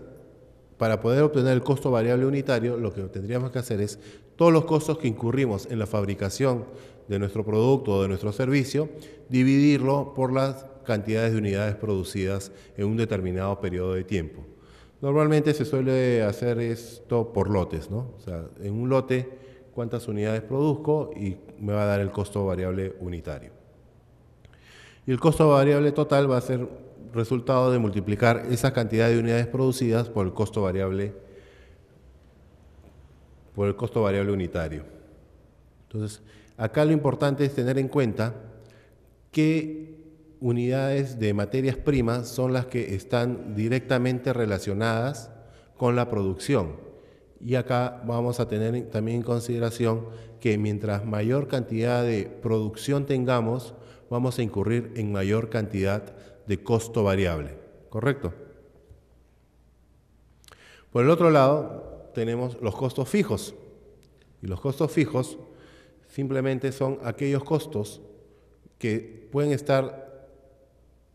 para poder obtener el costo variable unitario, lo que tendríamos que hacer es todos los costos que incurrimos en la fabricación de nuestro producto o de nuestro servicio, dividirlo por las cantidades de unidades producidas en un determinado periodo de tiempo. Normalmente se suele hacer esto por lotes, ¿no? O sea, en un lote cuántas unidades produzco y me va a dar el costo variable unitario. Y el costo variable total va a ser resultado de multiplicar esa cantidad de unidades producidas por el costo variable por el costo variable unitario. Entonces, Acá lo importante es tener en cuenta qué unidades de materias primas son las que están directamente relacionadas con la producción. Y acá vamos a tener también en consideración que mientras mayor cantidad de producción tengamos, vamos a incurrir en mayor cantidad de costo variable. ¿Correcto? Por el otro lado, tenemos los costos fijos. Y los costos fijos simplemente son aquellos costos que pueden estar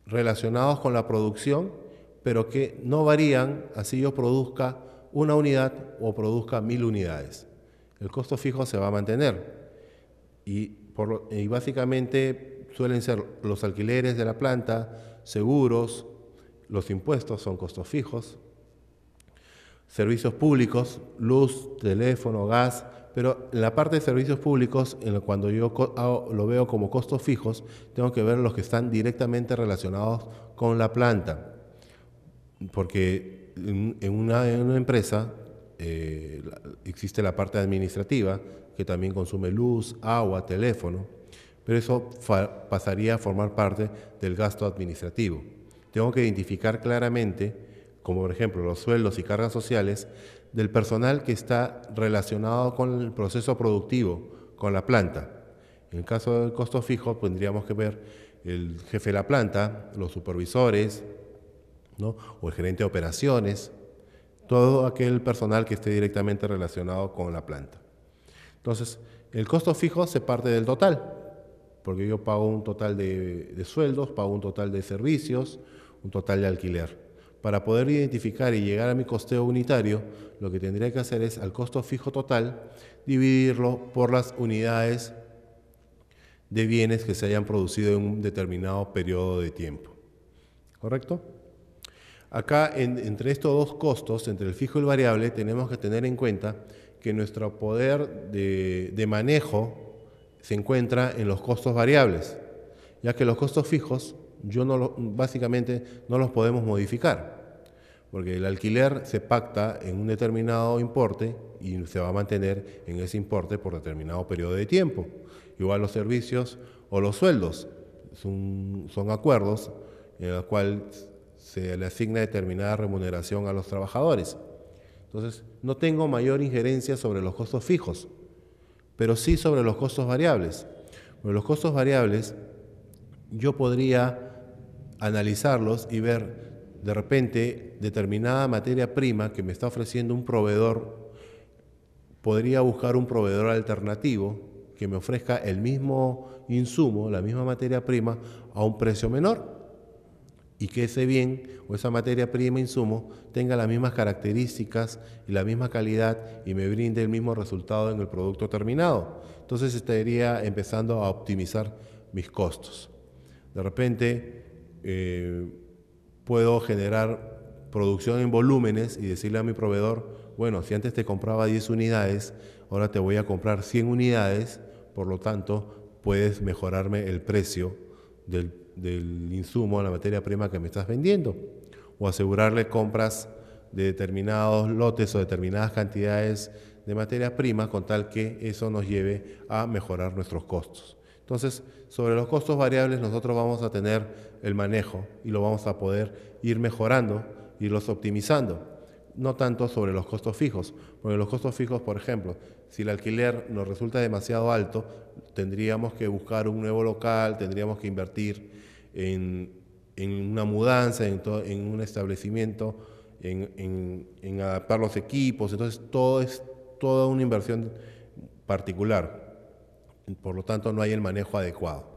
relacionados con la producción, pero que no varían así yo produzca una unidad o produzca mil unidades. El costo fijo se va a mantener y, y básicamente suelen ser los alquileres de la planta, seguros, los impuestos son costos fijos, servicios públicos, luz, teléfono, gas, pero en la parte de servicios públicos, cuando yo lo veo como costos fijos, tengo que ver los que están directamente relacionados con la planta. Porque en una, empresa eh, existe la parte administrativa, que también consume luz, agua, teléfono, pero eso pasaría a formar parte del gasto administrativo. Tengo que identificar claramente, como por ejemplo los sueldos y cargas sociales, del personal que está relacionado con el proceso productivo, con la planta. En el caso del costo fijo, tendríamos que ver el jefe de la planta, los supervisores, ¿no? o el gerente de operaciones, todo aquel personal que esté directamente relacionado con la planta. Entonces, el costo fijo se parte del total, porque yo pago un total de sueldos, pago un total de servicios, un total de alquiler. Para poder identificar y llegar a mi costeo unitario, lo que tendría que hacer es al costo fijo total dividirlo por las unidades de bienes que se hayan producido en un determinado periodo de tiempo. ¿Correcto? Acá, entre estos dos costos, entre el fijo y el variable, tenemos que tener en cuenta que nuestro poder de manejo se encuentra en los costos variables, ya que los costos fijos yo no básicamente no los podemos modificar, porque el alquiler se pacta en un determinado importe y se va a mantener en ese importe por determinado periodo de tiempo. Igual los servicios o los sueldos son, acuerdos en los cuales se le asigna determinada remuneración a los trabajadores. Entonces, no tengo mayor injerencia sobre los costos fijos, pero sí sobre los costos variables. los costos variables yo podría analizarlos y ver de repente determinada materia prima que me está ofreciendo un proveedor, podría buscar un proveedor alternativo que me ofrezca el mismo insumo, la misma materia prima, a un precio menor y que ese bien o esa materia prima, insumo, tenga las mismas características y la misma calidad y me brinde el mismo resultado en el producto terminado. Entonces estaría empezando a optimizar mis costos. De repente, eh, puedo generar producción en volúmenes y decirle a mi proveedor, bueno, si antes te compraba 10 unidades, ahora te voy a comprar 100 unidades, por lo tanto, puedes mejorarme el precio del, insumo la materia prima que me estás vendiendo. O asegurarle compras de determinados lotes o determinadas cantidades de materia prima con tal que eso nos lleve a mejorar nuestros costos. Entonces, sobre los costos variables nosotros vamos a tener el manejo y lo vamos a poder ir mejorando, irlos optimizando. No tanto sobre los costos fijos, porque los costos fijos, por ejemplo, si el alquiler nos resulta demasiado alto, tendríamos que buscar un nuevo local, tendríamos que invertir en, una mudanza, en, todo, en un establecimiento, en, en, adaptar los equipos. Entonces, todo es toda una inversión particular. Por lo tanto, no hay el manejo adecuado.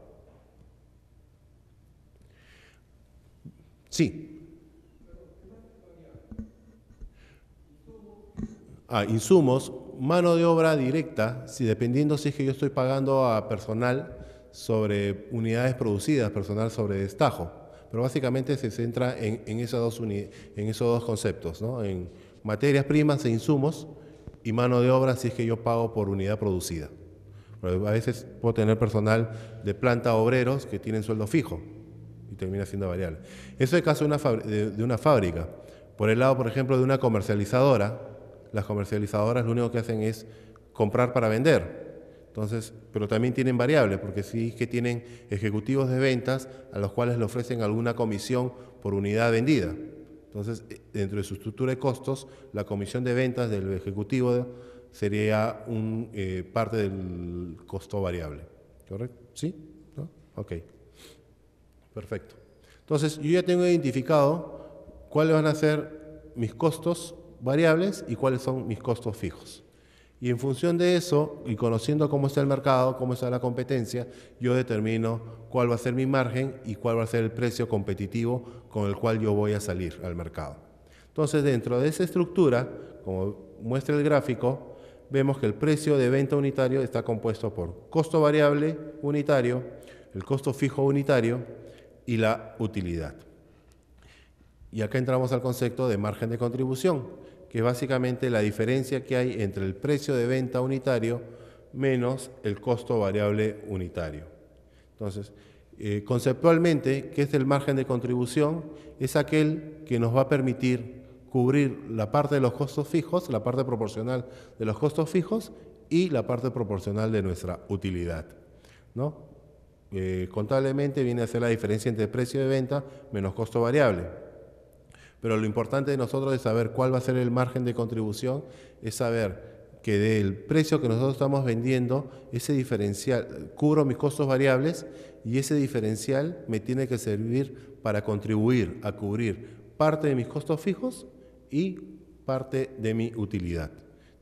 Sí. Ah, insumos, mano de obra directa, si dependiendo si es que yo estoy pagando a personal sobre unidades producidas, personal sobre destajo. Pero básicamente se centra en, dos en esos dos conceptos, ¿no? en materias primas e insumos y mano de obra si es que yo pago por unidad producida. a veces puedo tener personal de planta obreros que tienen sueldo fijo, termina siendo variable. Eso es el caso de una, de, una fábrica. Por el lado, por ejemplo, de una comercializadora, las comercializadoras lo único que hacen es comprar para vender. Entonces, pero también tienen variables, porque sí que tienen ejecutivos de ventas a los cuales le ofrecen alguna comisión por unidad vendida. Entonces, eh, dentro de su estructura de costos, la comisión de ventas del ejecutivo sería un, eh, parte del costo variable. ¿Correcto? ¿Sí? ¿No? Ok. Perfecto. Entonces, yo ya tengo identificado cuáles van a ser mis costos variables y cuáles son mis costos fijos. Y en función de eso, y conociendo cómo está el mercado, cómo está la competencia, yo determino cuál va a ser mi margen y cuál va a ser el precio competitivo con el cual yo voy a salir al mercado. Entonces, dentro de esa estructura, como muestra el gráfico, vemos que el precio de venta unitario está compuesto por costo variable unitario, el costo fijo unitario, y la utilidad. Y acá entramos al concepto de margen de contribución, que es básicamente la diferencia que hay entre el precio de venta unitario menos el costo variable unitario. Entonces, eh, conceptualmente, ¿qué es el margen de contribución? Es aquel que nos va a permitir cubrir la parte de los costos fijos, la parte proporcional de los costos fijos y la parte proporcional de nuestra utilidad. ¿no? Eh, contablemente viene a ser la diferencia entre precio de venta menos costo variable. Pero lo importante de nosotros es saber cuál va a ser el margen de contribución, es saber que del precio que nosotros estamos vendiendo, ese diferencial, cubro mis costos variables y ese diferencial me tiene que servir para contribuir a cubrir parte de mis costos fijos y parte de mi utilidad.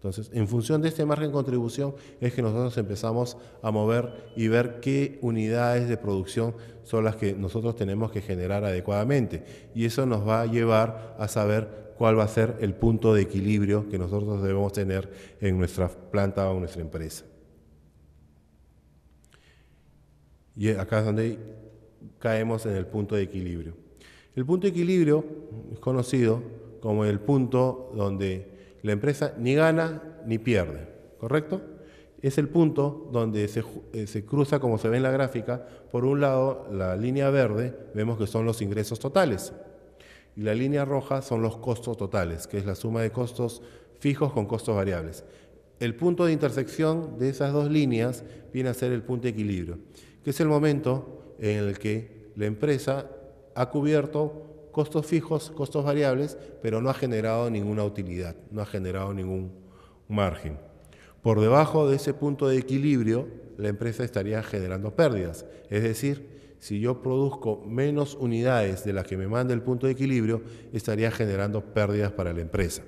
Entonces, en función de este margen de contribución es que nosotros empezamos a mover y ver qué unidades de producción son las que nosotros tenemos que generar adecuadamente. Y eso nos va a llevar a saber cuál va a ser el punto de equilibrio que nosotros debemos tener en nuestra planta o en nuestra empresa. Y acá es donde caemos en el punto de equilibrio. El punto de equilibrio es conocido como el punto donde la empresa ni gana ni pierde, ¿correcto? Es el punto donde eh, se, cruza, como se ve en la gráfica, por un lado la línea verde, vemos que son los ingresos totales, y la línea roja son los costos totales, que es la suma de costos fijos con costos variables. El punto de intersección de esas dos líneas viene a ser el punto de equilibrio, que es el momento en el que la empresa ha cubierto costos fijos, costos variables, pero no ha generado ninguna utilidad, no ha generado ningún margen. Por debajo de ese punto de equilibrio, la empresa estaría generando pérdidas. Es decir, si yo produzco menos unidades de las que me manda el punto de equilibrio, estaría generando pérdidas para la empresa.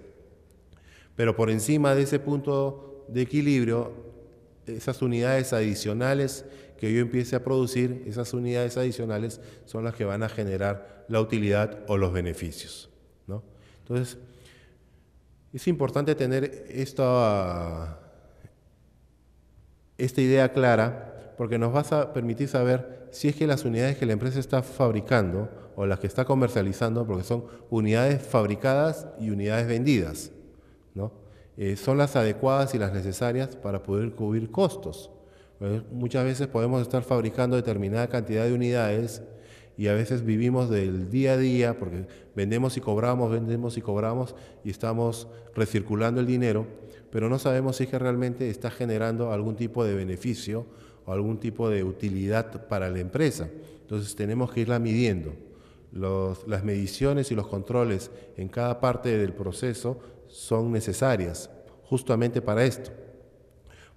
Pero por encima de ese punto de equilibrio, esas unidades adicionales que yo empiece a producir, esas unidades adicionales son las que van a generar la utilidad o los beneficios. ¿no? Entonces, es importante tener esta, esta idea clara porque nos va a permitir saber si es que las unidades que la empresa está fabricando o las que está comercializando, porque son unidades fabricadas y unidades vendidas, ¿no? Eh, son las adecuadas y las necesarias para poder cubrir costos. Eh, muchas veces podemos estar fabricando determinada cantidad de unidades y a veces vivimos del día a día porque vendemos y cobramos, vendemos y cobramos y estamos recirculando el dinero, pero no sabemos si es que realmente está generando algún tipo de beneficio o algún tipo de utilidad para la empresa. Entonces tenemos que irla midiendo. las mediciones y los controles en cada parte del proceso son necesarias justamente para esto.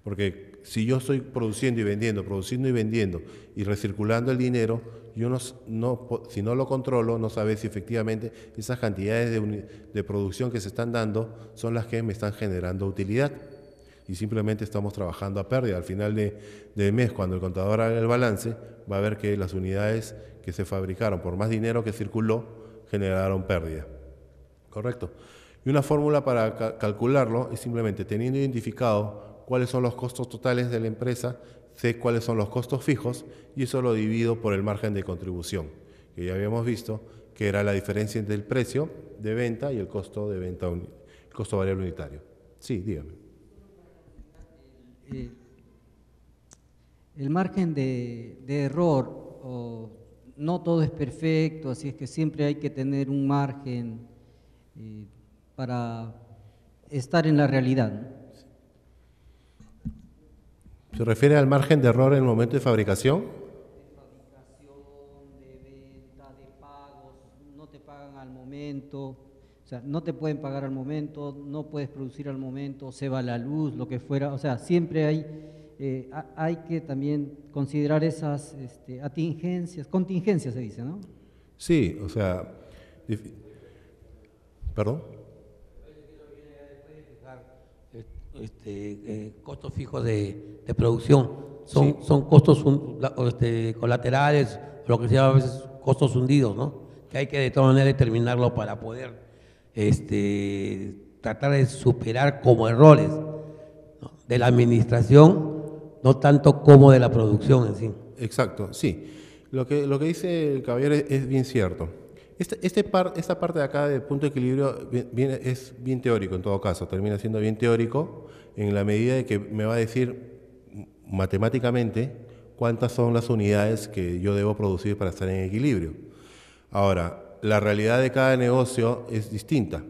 Porque si yo estoy produciendo y vendiendo, produciendo y vendiendo y recirculando el dinero, yo no, si no lo controlo, no sabe si efectivamente esas cantidades de, producción que se están dando son las que me están generando utilidad. Y simplemente estamos trabajando a pérdida. Al final del de mes, cuando el contador haga el balance, va a ver que las unidades que se fabricaron, por más dinero que circuló, generaron pérdida. ¿Correcto? Y una fórmula para calcularlo es simplemente teniendo identificado cuáles son los costos totales de la empresa sé cuáles son los costos fijos y eso lo divido por el margen de contribución, que ya habíamos visto que era la diferencia entre el precio de venta y el costo de venta, costo variable unitario. Sí, dígame. Eh, el margen de, error, no todo es perfecto, así es que siempre hay que tener un margen eh, para estar en la realidad. ¿Se refiere al margen de error en el momento de fabricación? De fabricación, de venta, de pagos, no te pagan al momento. O sea, no te pueden pagar al momento, no puedes producir al momento, se va la luz, lo que fuera. O sea, siempre hay, eh, hay que también considerar esas este, atingencias, contingencias se dice, ¿no? Sí, o sea, perdón. este, eh, costos fijos de, producción, son, son costos este, colaterales, lo que se llama a veces costos hundidos, ¿no? que hay que de todas maneras determinarlo para poder este, tratar de superar como errores de la administración, no tanto como de la producción en sí. Exacto, sí. Lo que, lo que dice el caballero es bien cierto. Este, este esta parte de acá de punto de equilibrio es bien teórico en todo caso, termina siendo bien teórico en la medida de que me va a decir matemáticamente cuántas son las unidades que yo debo producir para estar en equilibrio. Ahora, la realidad de cada negocio es distinta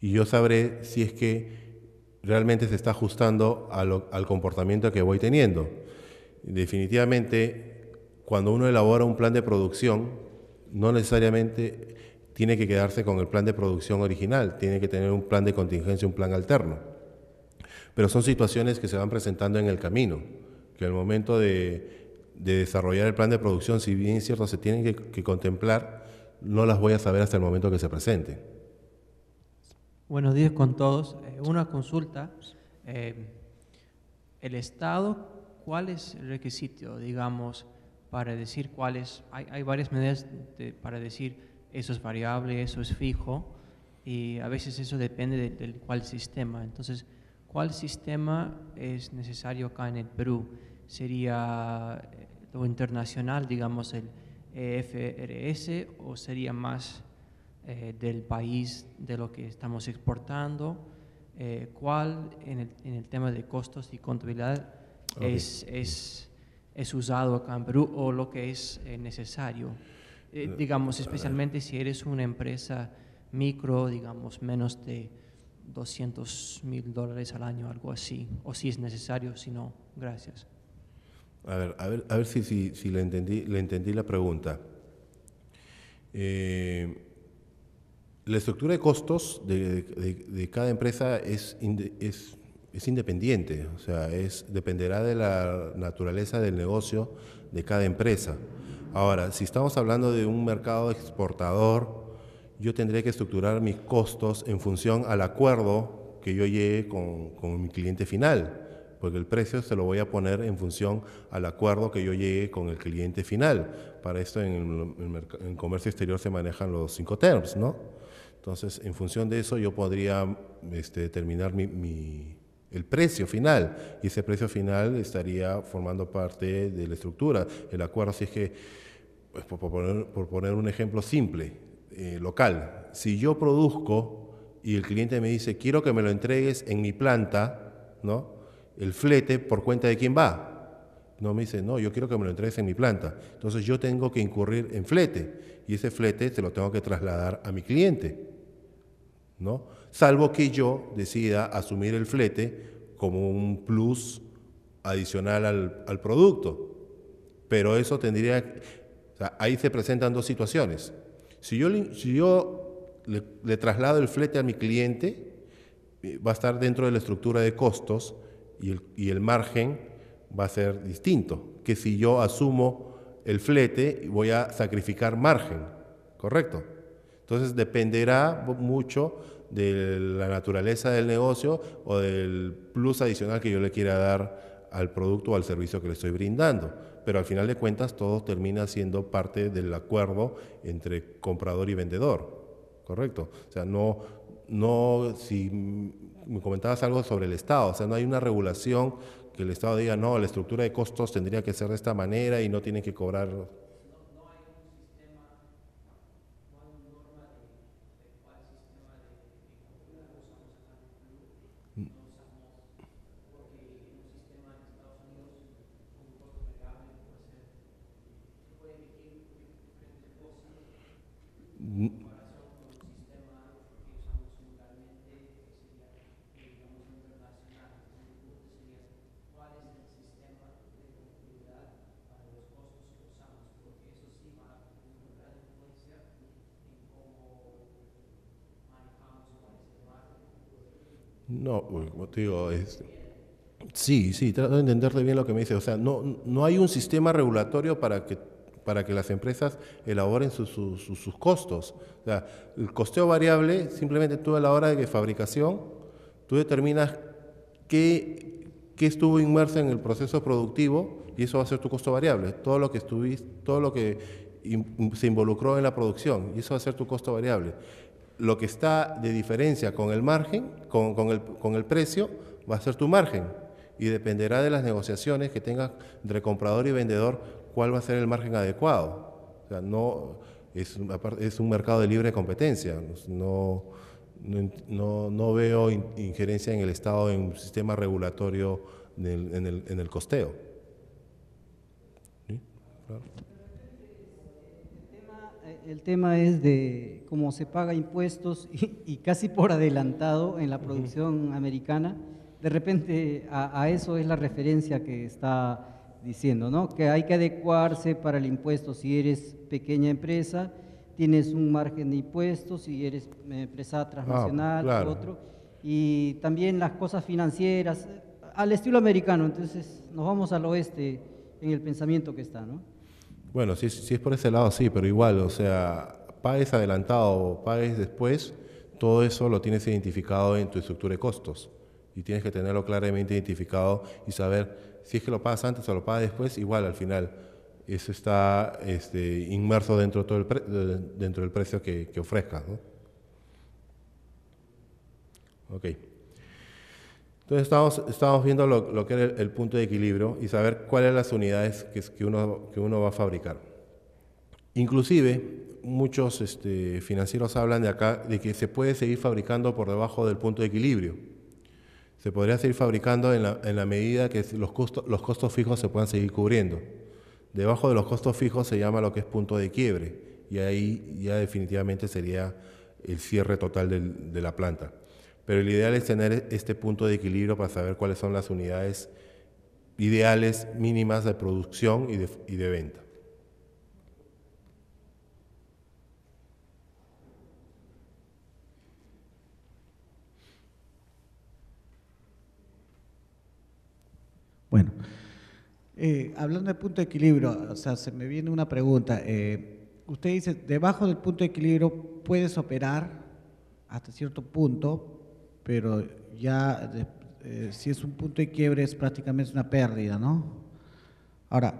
y yo sabré si es que realmente se está ajustando al comportamiento que voy teniendo. Definitivamente, cuando uno elabora un plan de producción, no necesariamente tiene que quedarse con el plan de producción original, tiene que tener un plan de contingencia, un plan alterno. Pero son situaciones que se van presentando en el camino, que al momento de, desarrollar el plan de producción, si bien cierto, se tienen que, contemplar, no las voy a saber hasta el momento que se presente. Buenos días con todos. Eh, una consulta. Eh, el Estado, ¿cuál es el requisito, digamos, para decir cuáles, hay, hay varias maneras para decir eso es variable, eso es fijo, y a veces eso depende del de cuál sistema. Entonces, ¿cuál sistema es necesario acá en el Perú? ¿Sería eh, lo internacional, digamos, el EFRS, o sería más eh, del país de lo que estamos exportando? Eh, ¿Cuál en el, tema de costos y contabilidad es, es es usado acá en Perú o lo que es eh, necesario. Eh, eh, digamos, especialmente si eres una empresa micro, digamos, menos de 200 mil dólares al año, algo así, o si es necesario, si no, gracias. A ver, a ver, a ver si, si, si le, entendí, le entendí la pregunta. la estructura de costos de, de, cada empresa es, es es independiente, o sea, es, dependerá de la naturaleza del negocio de cada empresa. Ahora, si estamos hablando de un mercado exportador, yo tendré que estructurar mis costos en función al acuerdo que yo llegue con, con mi cliente final, porque el precio se lo voy a poner en función al acuerdo que yo llegue con el cliente final. Para esto en el, comercio exterior se manejan los cinco terms, ¿no? Entonces, en función de eso, yo podría determinar este, mi, mi el precio final. Y ese precio final estaría formando parte de la estructura. El acuerdo, si es que, pues, por, poner, un ejemplo simple, eh, local, si yo produzco y el cliente me dice, quiero que me lo entregues en mi planta, ¿no? El flete, ¿por cuenta de quién va? No me dice, no, yo quiero que me lo entregues en mi planta. Entonces yo tengo que incurrir en flete y ese flete se lo tengo que trasladar a mi cliente, ¿no? salvo que yo decida asumir el flete como un plus adicional al, producto. Pero eso tendría, ahí se presentan dos situaciones. Si yo, le, yo traslado el flete a mi cliente, eh, va a estar dentro de la estructura de costos y el, y el, margen va a ser distinto que si yo asumo el flete voy a sacrificar margen, ¿correcto? Entonces dependerá mucho de la naturaleza del negocio o del plus adicional que yo le quiera dar al producto o al servicio que le estoy brindando. Pero al final de cuentas todo termina siendo parte del acuerdo entre comprador y vendedor. Correcto. O sea, no, no, si me comentabas algo sobre el Estado, o sea, no hay una regulación que el Estado diga, no, la estructura de costos tendría que ser de esta manera y no tienen que cobrar digo, es, sí, sí, trato de entenderle bien lo que me dice. O sea, no, no hay un sistema regulatorio para que para que las empresas elaboren sus, costos. O sea, el costeo variable, simplemente tú a la hora de fabricación, tú determinas qué, qué estuvo inmerso en el proceso productivo y eso va a ser tu costo variable. Todo lo que estuviste, todo lo que se involucró en la producción y eso va a ser tu costo variable lo que está de diferencia con el margen, con, el, precio, va a ser tu margen. Y dependerá de las negociaciones que tengas entre comprador y vendedor cuál va a ser el margen adecuado. O sea, no, es, es un mercado de libre competencia. No, veo injerencia en el Estado en un sistema regulatorio en el, costeo. ¿Sí? el tema es de cómo se paga impuestos y, casi por adelantado en la producción americana. De repente a, eso es la referencia que está diciendo, ¿no? Que hay que adecuarse para el impuesto si eres pequeña empresa, tienes un margen de impuestos, si eres empresa ah, transnacional, ah, otro. Y también las cosas financieras, al estilo americano, entonces nos vamos al oeste en el pensamiento que está, ¿no? Bueno, si, es por ese lado, sí, pero igual, o sea, pagues adelantado o pagues después, todo eso lo tienes identificado en tu estructura de costos y tienes que tenerlo claramente identificado y saber si es que lo pagas antes o lo pagas después, igual al final eso está este, inmerso dentro, todo dentro del precio que, que ofrezcas. ¿no? Entonces estamos, estamos viendo lo, que es el, punto de equilibrio y saber cuáles son las unidades que, uno, va a fabricar. Inclusive, muchos este, financieros hablan de acá de que se puede seguir fabricando por debajo del punto de equilibrio. Se podría seguir fabricando en la, medida que los, costos fijos se puedan seguir cubriendo. Debajo de los costos fijos se llama lo que es punto de quiebre y ahí ya definitivamente sería el cierre total de la planta. Pero el ideal es tener este punto de equilibrio para saber cuáles son las unidades ideales mínimas de producción y de, venta. Bueno, eh, hablando del punto de equilibrio, o sea, se me viene una pregunta. Eh, usted dice, debajo del punto de equilibrio puedes operar hasta cierto punto, pero ya eh, si es un punto de quiebre es prácticamente una pérdida, ¿no? Ahora,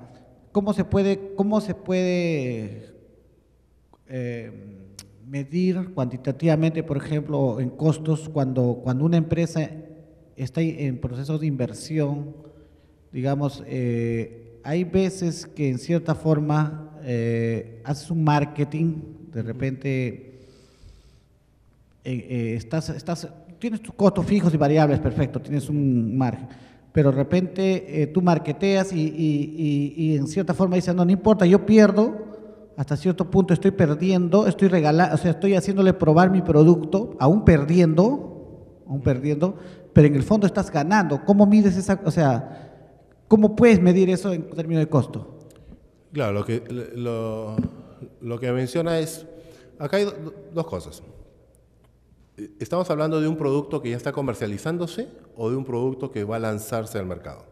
¿cómo se puede, cómo se puede eh, medir cuantitativamente, por ejemplo, en costos cuando, cuando una empresa está en procesos de inversión? Digamos, eh, hay veces que en cierta forma haces un marketing, de repente estás, estás tienes tus costos fijos y variables, perfecto, tienes un margen. Pero de repente eh, tú marqueteas y, en cierta forma dices, no, no importa, yo pierdo, hasta cierto punto estoy perdiendo, estoy regalando, o sea, estoy haciéndole probar mi producto, aún perdiendo, aún perdiendo, pero en el fondo estás ganando. ¿Cómo mides esa, o sea, cómo puedes medir eso en términos de costo? Claro, lo que, lo que menciona es, acá hay dos cosas. ¿Estamos hablando de un producto que ya está comercializándose o de un producto que va a lanzarse al mercado?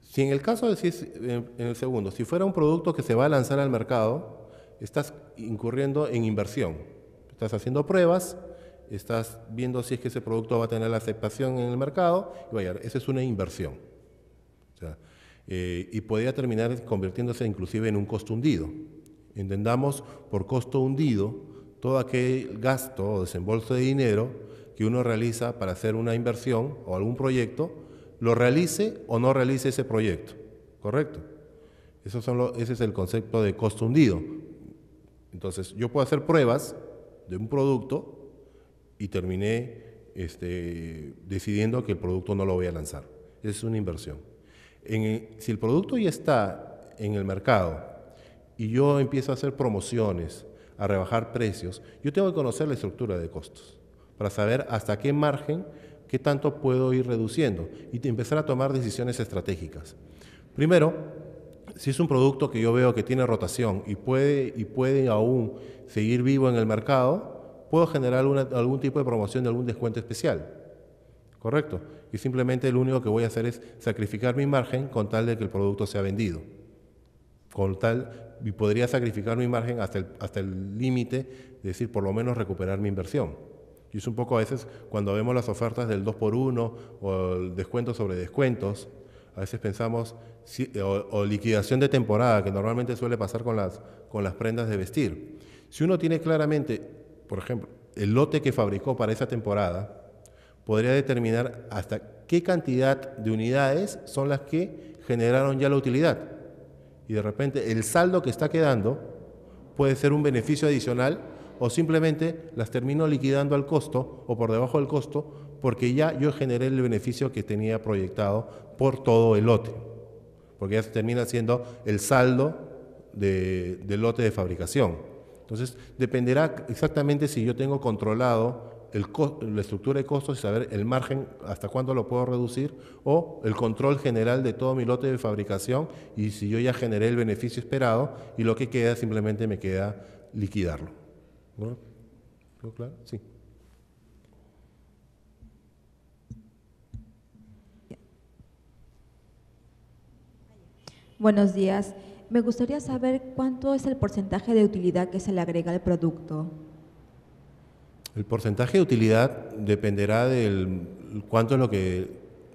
Si en el caso de, si en el segundo, si fuera un producto que se va a lanzar al mercado, estás incurriendo en inversión. Estás haciendo pruebas, estás viendo si es que ese producto va a tener la aceptación en el mercado, y vaya, esa es una inversión. Eh, y podría terminar convirtiéndose inclusive en un costo hundido. Entendamos por costo hundido todo aquel gasto o desembolso de dinero que uno realiza para hacer una inversión o algún proyecto, lo realice o no realice ese proyecto. ¿Correcto? Eso ese es el concepto de costo hundido. Entonces, yo puedo hacer pruebas de un producto y terminé este, decidiendo que el producto no lo voy a lanzar. Es una inversión. si el producto ya está en el mercado y yo empiezo a hacer promociones, a rebajar precios, yo tengo que conocer la estructura de costos para saber hasta qué margen, qué tanto puedo ir reduciendo y empezar a tomar decisiones estratégicas. Primero, si es un producto que yo veo que tiene rotación y puede, y puede aún seguir vivo en el mercado, puedo generar algún tipo de promoción de algún descuento especial. ¿Correcto? Y simplemente lo único que voy a hacer es sacrificar mi margen con tal de que el producto sea vendido con tal, y podría sacrificar mi margen hasta el hasta límite, el decir, por lo menos recuperar mi inversión. Y es un poco a veces cuando vemos las ofertas del 2 por 1 o el descuento sobre descuentos, a veces pensamos, o, o, liquidación de temporada, que normalmente suele pasar con las, con las prendas de vestir. Si uno tiene claramente, por ejemplo, el lote que fabricó para esa temporada, podría determinar hasta qué cantidad de unidades son las que generaron ya la utilidad y de repente el saldo que está quedando puede ser un beneficio adicional o simplemente las termino liquidando al costo o por debajo del costo porque ya yo generé el beneficio que tenía proyectado por todo el lote, porque ya termina siendo el saldo del lote de fabricación. Entonces, dependerá exactamente si yo tengo controlado la estructura de costos y saber el margen, hasta cuándo lo puedo reducir, o el control general de todo mi lote de fabricación y si yo ya generé el beneficio esperado y lo que queda simplemente me queda liquidarlo. claro? Sí. Buenos días. Me gustaría saber cuánto es el porcentaje de utilidad que se le agrega al producto. El porcentaje de utilidad dependerá del cuánto es lo que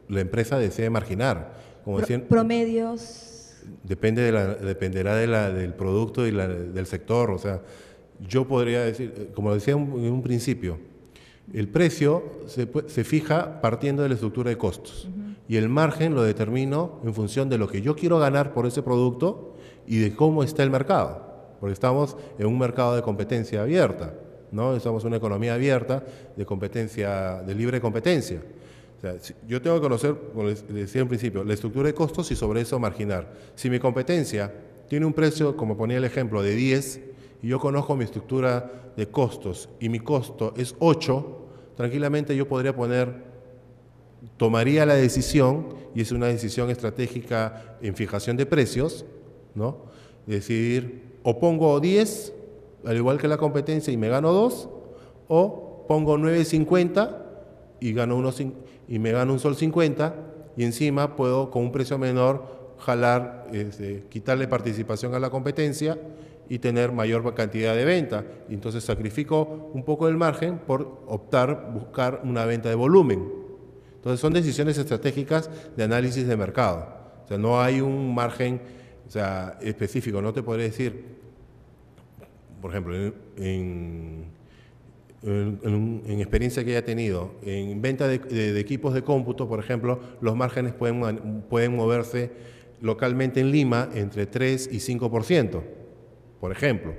la empresa desee marginar. Como promedios. Depende dependerá de del producto y del sector. O sea, yo podría decir, como decía en un principio, el precio se, fija partiendo de la estructura de costos y el margen lo determino en función de lo que yo quiero ganar por ese producto y de cómo está el mercado, porque estamos en un mercado de competencia abierta. ¿no? Somos una economía abierta de competencia, de libre competencia. yo tengo que conocer, como decía en principio, la estructura de costos y sobre eso marginar. Si mi competencia tiene un precio, como ponía el ejemplo, de 10 y yo conozco mi estructura de costos y mi costo es 8, tranquilamente yo podría poner, tomaría la decisión, y es una decisión estratégica en fijación de precios, ¿no? Decidir, o pongo 10 al igual que la competencia, y me gano dos, o pongo 9.50 y, gano y me gano un sol 50, y encima puedo con un precio menor jalar, este, quitarle participación a la competencia y tener mayor cantidad de venta. Entonces sacrifico un poco del margen por optar, buscar una venta de volumen. Entonces son decisiones estratégicas de análisis de mercado. O sea, no hay un margen específico. No te podré decir, por ejemplo, en, experiencia que haya tenido, en venta de, equipos de cómputo, por ejemplo, los márgenes pueden, pueden moverse localmente en Lima entre 3 y 5%, por ejemplo.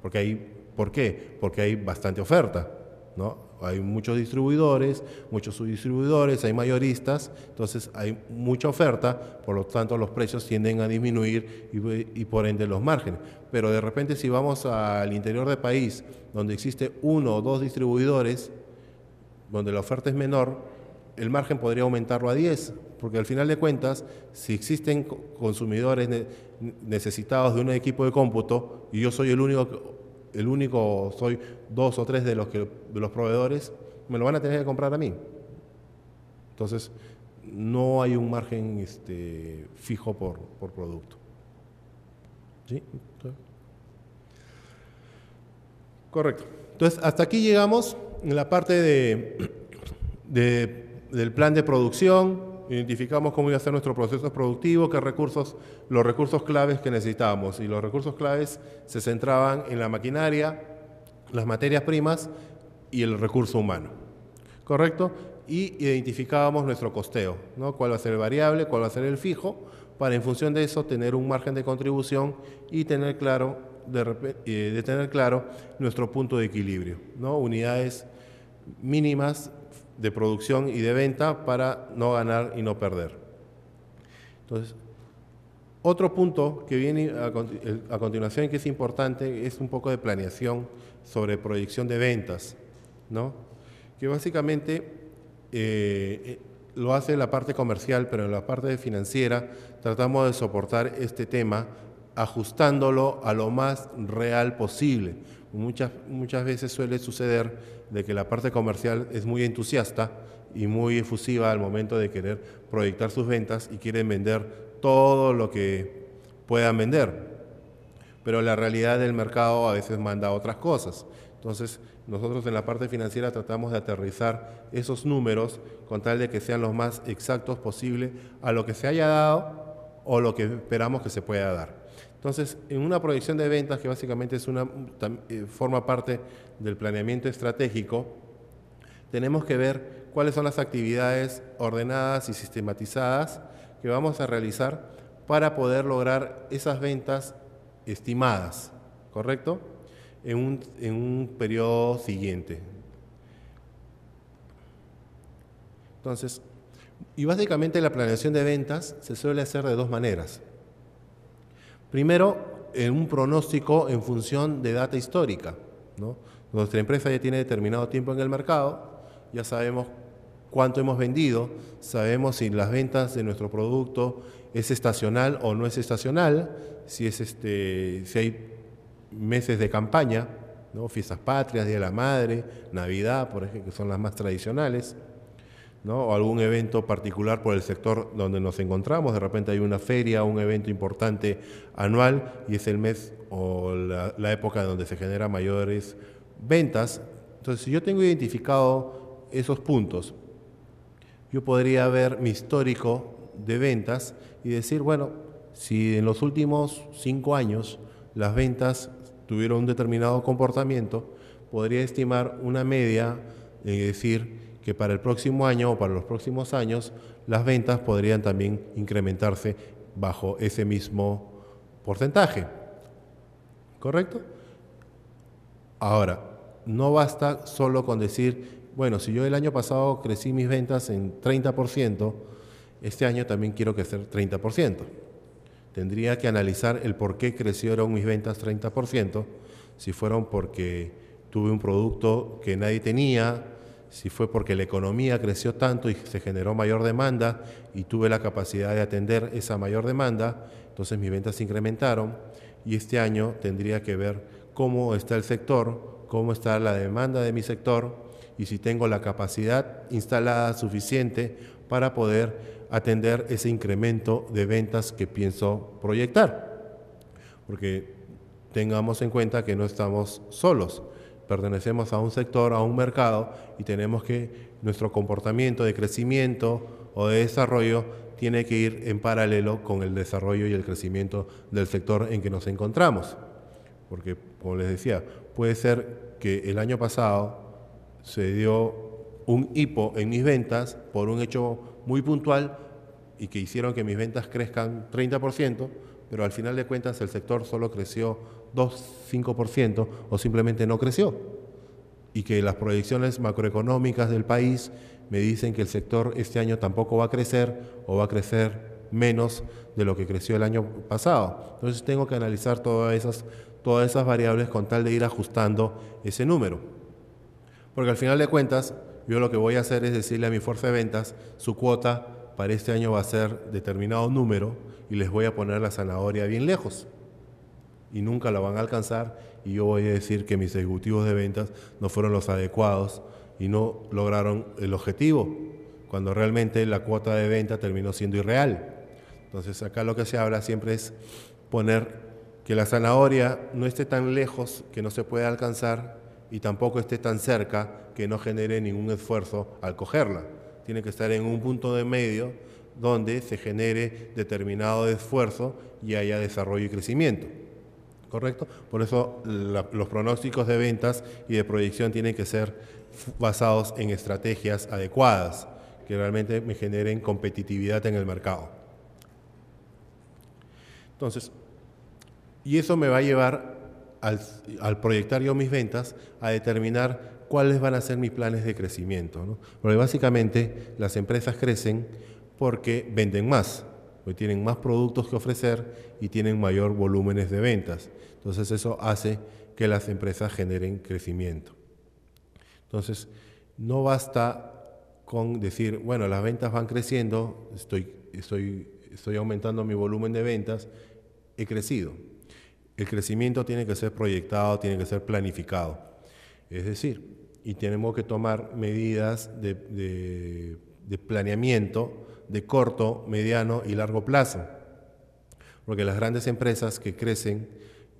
Porque hay, ¿Por qué? Porque hay bastante oferta. ¿no? Hay muchos distribuidores, muchos subdistribuidores, hay mayoristas, entonces hay mucha oferta, por lo tanto los precios tienden a disminuir y, por ende los márgenes. Pero de repente si vamos al interior del país, donde existe uno o dos distribuidores, donde la oferta es menor, el margen podría aumentarlo a 10, porque al final de cuentas, si existen consumidores necesitados de un equipo de cómputo y yo soy el único que el único, soy dos o tres de los, que, de los proveedores, me lo van a tener que comprar a mí. Entonces, no hay un margen este, fijo por, por producto. ¿Sí? Correcto. Entonces, hasta aquí llegamos en la parte de, de, del plan de producción, identificamos cómo iba a ser nuestro proceso productivo, qué recursos, los recursos claves que necesitábamos. Y los recursos claves se centraban en la maquinaria, las materias primas y el recurso humano. ¿Correcto? Y identificábamos nuestro costeo, ¿no? cuál va a ser el variable, cuál va a ser el fijo, para en función de eso tener un margen de contribución y tener claro, de, eh, tener claro nuestro punto de equilibrio, ¿no? unidades mínimas de producción y de venta para no ganar y no perder. Entonces, otro punto que viene a, continuación y que es importante es un poco de planeación sobre proyección de ventas, ¿no? que básicamente eh, eh, lo hace la parte comercial, pero en la parte financiera tratamos de soportar este tema ajustándolo a lo más real posible. Muchas, muchas veces suele suceder de que la parte comercial es muy entusiasta y muy efusiva al momento de querer proyectar sus ventas y quieren vender todo lo que puedan vender. Pero la realidad del mercado a veces manda otras cosas. Entonces, nosotros en la parte financiera tratamos de aterrizar esos números con tal de que sean los más exactos posible a lo que se haya dado o lo que esperamos que se pueda dar. Entonces, en una proyección de ventas, que básicamente es una, eh, forma parte del planeamiento estratégico, tenemos que ver cuáles son las actividades ordenadas y sistematizadas que vamos a realizar para poder lograr esas ventas estimadas, ¿correcto? En un, en un periodo siguiente. Entonces, y básicamente la planeación de ventas se suele hacer de dos maneras. Primero, en un pronóstico en función de data histórica. Nuestra empresa ya tiene determinado tiempo en el mercado, ya sabemos cuánto hemos vendido, sabemos si las ventas de nuestro producto es estacional o no es estacional, si, es este, si hay meses de campaña, fiestas patrias, Día de la Madre, Navidad, por ejemplo, que son las más tradicionales o algún evento particular por el sector donde nos encontramos. De repente hay una feria, un evento importante anual y es el mes o la, época donde se generan mayores ventas. Entonces, si yo tengo identificado esos puntos, yo podría ver mi histórico de ventas y decir, bueno, si en los últimos cinco años las ventas tuvieron un determinado comportamiento, podría estimar una media, y decir, que para el próximo año o para los próximos años las ventas podrían también incrementarse bajo ese mismo porcentaje. ¿Correcto? Ahora, no basta solo con decir, bueno, si yo el año pasado crecí mis ventas en 30%, este año también quiero crecer 30%. Tendría que analizar el por qué crecieron mis ventas 30%, si fueron porque tuve un producto que nadie tenía, si fue porque la economía creció tanto y se generó mayor demanda y tuve la capacidad de atender esa mayor demanda, entonces mis ventas se incrementaron y este año tendría que ver cómo está el sector, cómo está la demanda de mi sector y si tengo la capacidad instalada suficiente para poder atender ese incremento de ventas que pienso proyectar. Porque tengamos en cuenta que no estamos solos, pertenecemos a un sector, a un mercado y tenemos que nuestro comportamiento de crecimiento o de desarrollo tiene que ir en paralelo con el desarrollo y el crecimiento del sector en que nos encontramos. Porque, como les decía, puede ser que el año pasado se dio un hipo en mis ventas por un hecho muy puntual y que hicieron que mis ventas crezcan 30%, pero al final de cuentas el sector solo creció 2, 5% o simplemente no creció y que las proyecciones macroeconómicas del país me dicen que el sector este año tampoco va a crecer o va a crecer menos de lo que creció el año pasado. Entonces tengo que analizar todas esas, todas esas variables con tal de ir ajustando ese número. Porque al final de cuentas, yo lo que voy a hacer es decirle a mi fuerza de ventas, su cuota para este año va a ser determinado número y les voy a poner la zanahoria bien lejos y nunca la van a alcanzar y yo voy a decir que mis ejecutivos de ventas no fueron los adecuados y no lograron el objetivo, cuando realmente la cuota de venta terminó siendo irreal. Entonces acá lo que se habla siempre es poner que la zanahoria no esté tan lejos que no se pueda alcanzar y tampoco esté tan cerca que no genere ningún esfuerzo al cogerla. Tiene que estar en un punto de medio donde se genere determinado esfuerzo y haya desarrollo y crecimiento. ¿correcto? Por eso los pronósticos de ventas y de proyección tienen que ser basados en estrategias adecuadas que realmente me generen competitividad en el mercado. Entonces, y eso me va a llevar al, proyectar yo mis ventas a determinar cuáles van a ser mis planes de crecimiento. Porque básicamente las empresas crecen porque venden más. Hoy pues tienen más productos que ofrecer y tienen mayor volúmenes de ventas. Entonces eso hace que las empresas generen crecimiento. Entonces, no basta con decir, bueno, las ventas van creciendo, estoy, estoy, estoy aumentando mi volumen de ventas, he crecido. El crecimiento tiene que ser proyectado, tiene que ser planificado. Es decir, y tenemos que tomar medidas de, de planeamiento de corto, mediano y largo plazo. Porque las grandes empresas que crecen,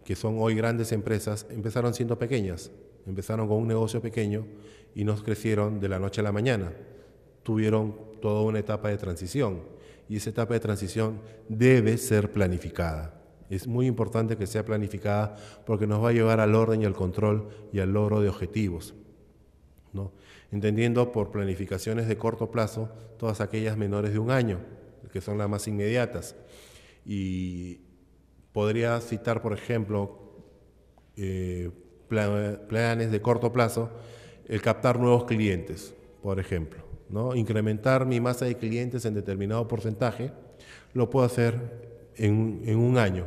que son hoy grandes empresas, empezaron siendo pequeñas, empezaron con un negocio pequeño y nos crecieron de la noche a la mañana. Tuvieron toda una etapa de transición y esa etapa de transición debe ser planificada. Es muy importante que sea planificada porque nos va a llevar al orden y al control y al logro de objetivos entendiendo por planificaciones de corto plazo todas aquellas menores de un año, que son las más inmediatas. Y podría citar, por ejemplo, eh, planes de corto plazo, el captar nuevos clientes, por ejemplo. ¿no? Incrementar mi masa de clientes en determinado porcentaje, lo puedo hacer en, un año.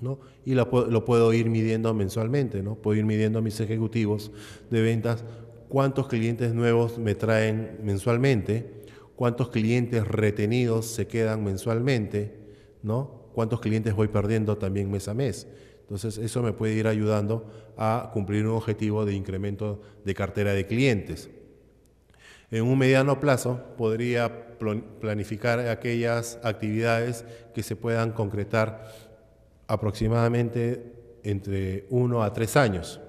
¿no? Y lo, lo, puedo ir midiendo mensualmente, ¿no? puedo ir midiendo a mis ejecutivos de ventas cuántos clientes nuevos me traen mensualmente, cuántos clientes retenidos se quedan mensualmente, ¿no? Cuántos clientes voy perdiendo también mes a mes. Entonces, eso me puede ir ayudando a cumplir un objetivo de incremento de cartera de clientes. En un mediano plazo podría planificar aquellas actividades que se puedan concretar aproximadamente entre uno a tres años,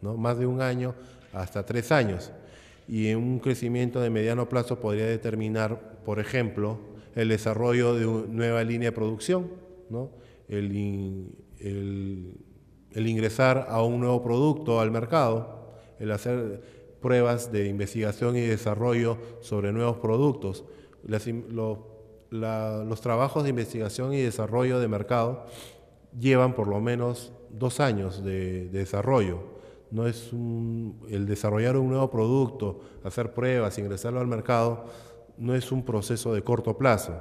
¿no? Más de un año hasta tres años. Y en un crecimiento de mediano plazo podría determinar, por ejemplo, el desarrollo de una nueva línea de producción, ¿no? el, ingresar a un nuevo producto al mercado, el hacer pruebas de investigación y desarrollo sobre nuevos productos. los trabajos de investigación y desarrollo de mercado llevan por lo menos dos años de desarrollo no es un, el desarrollar un nuevo producto, hacer pruebas, ingresarlo al mercado, no es un proceso de corto plazo,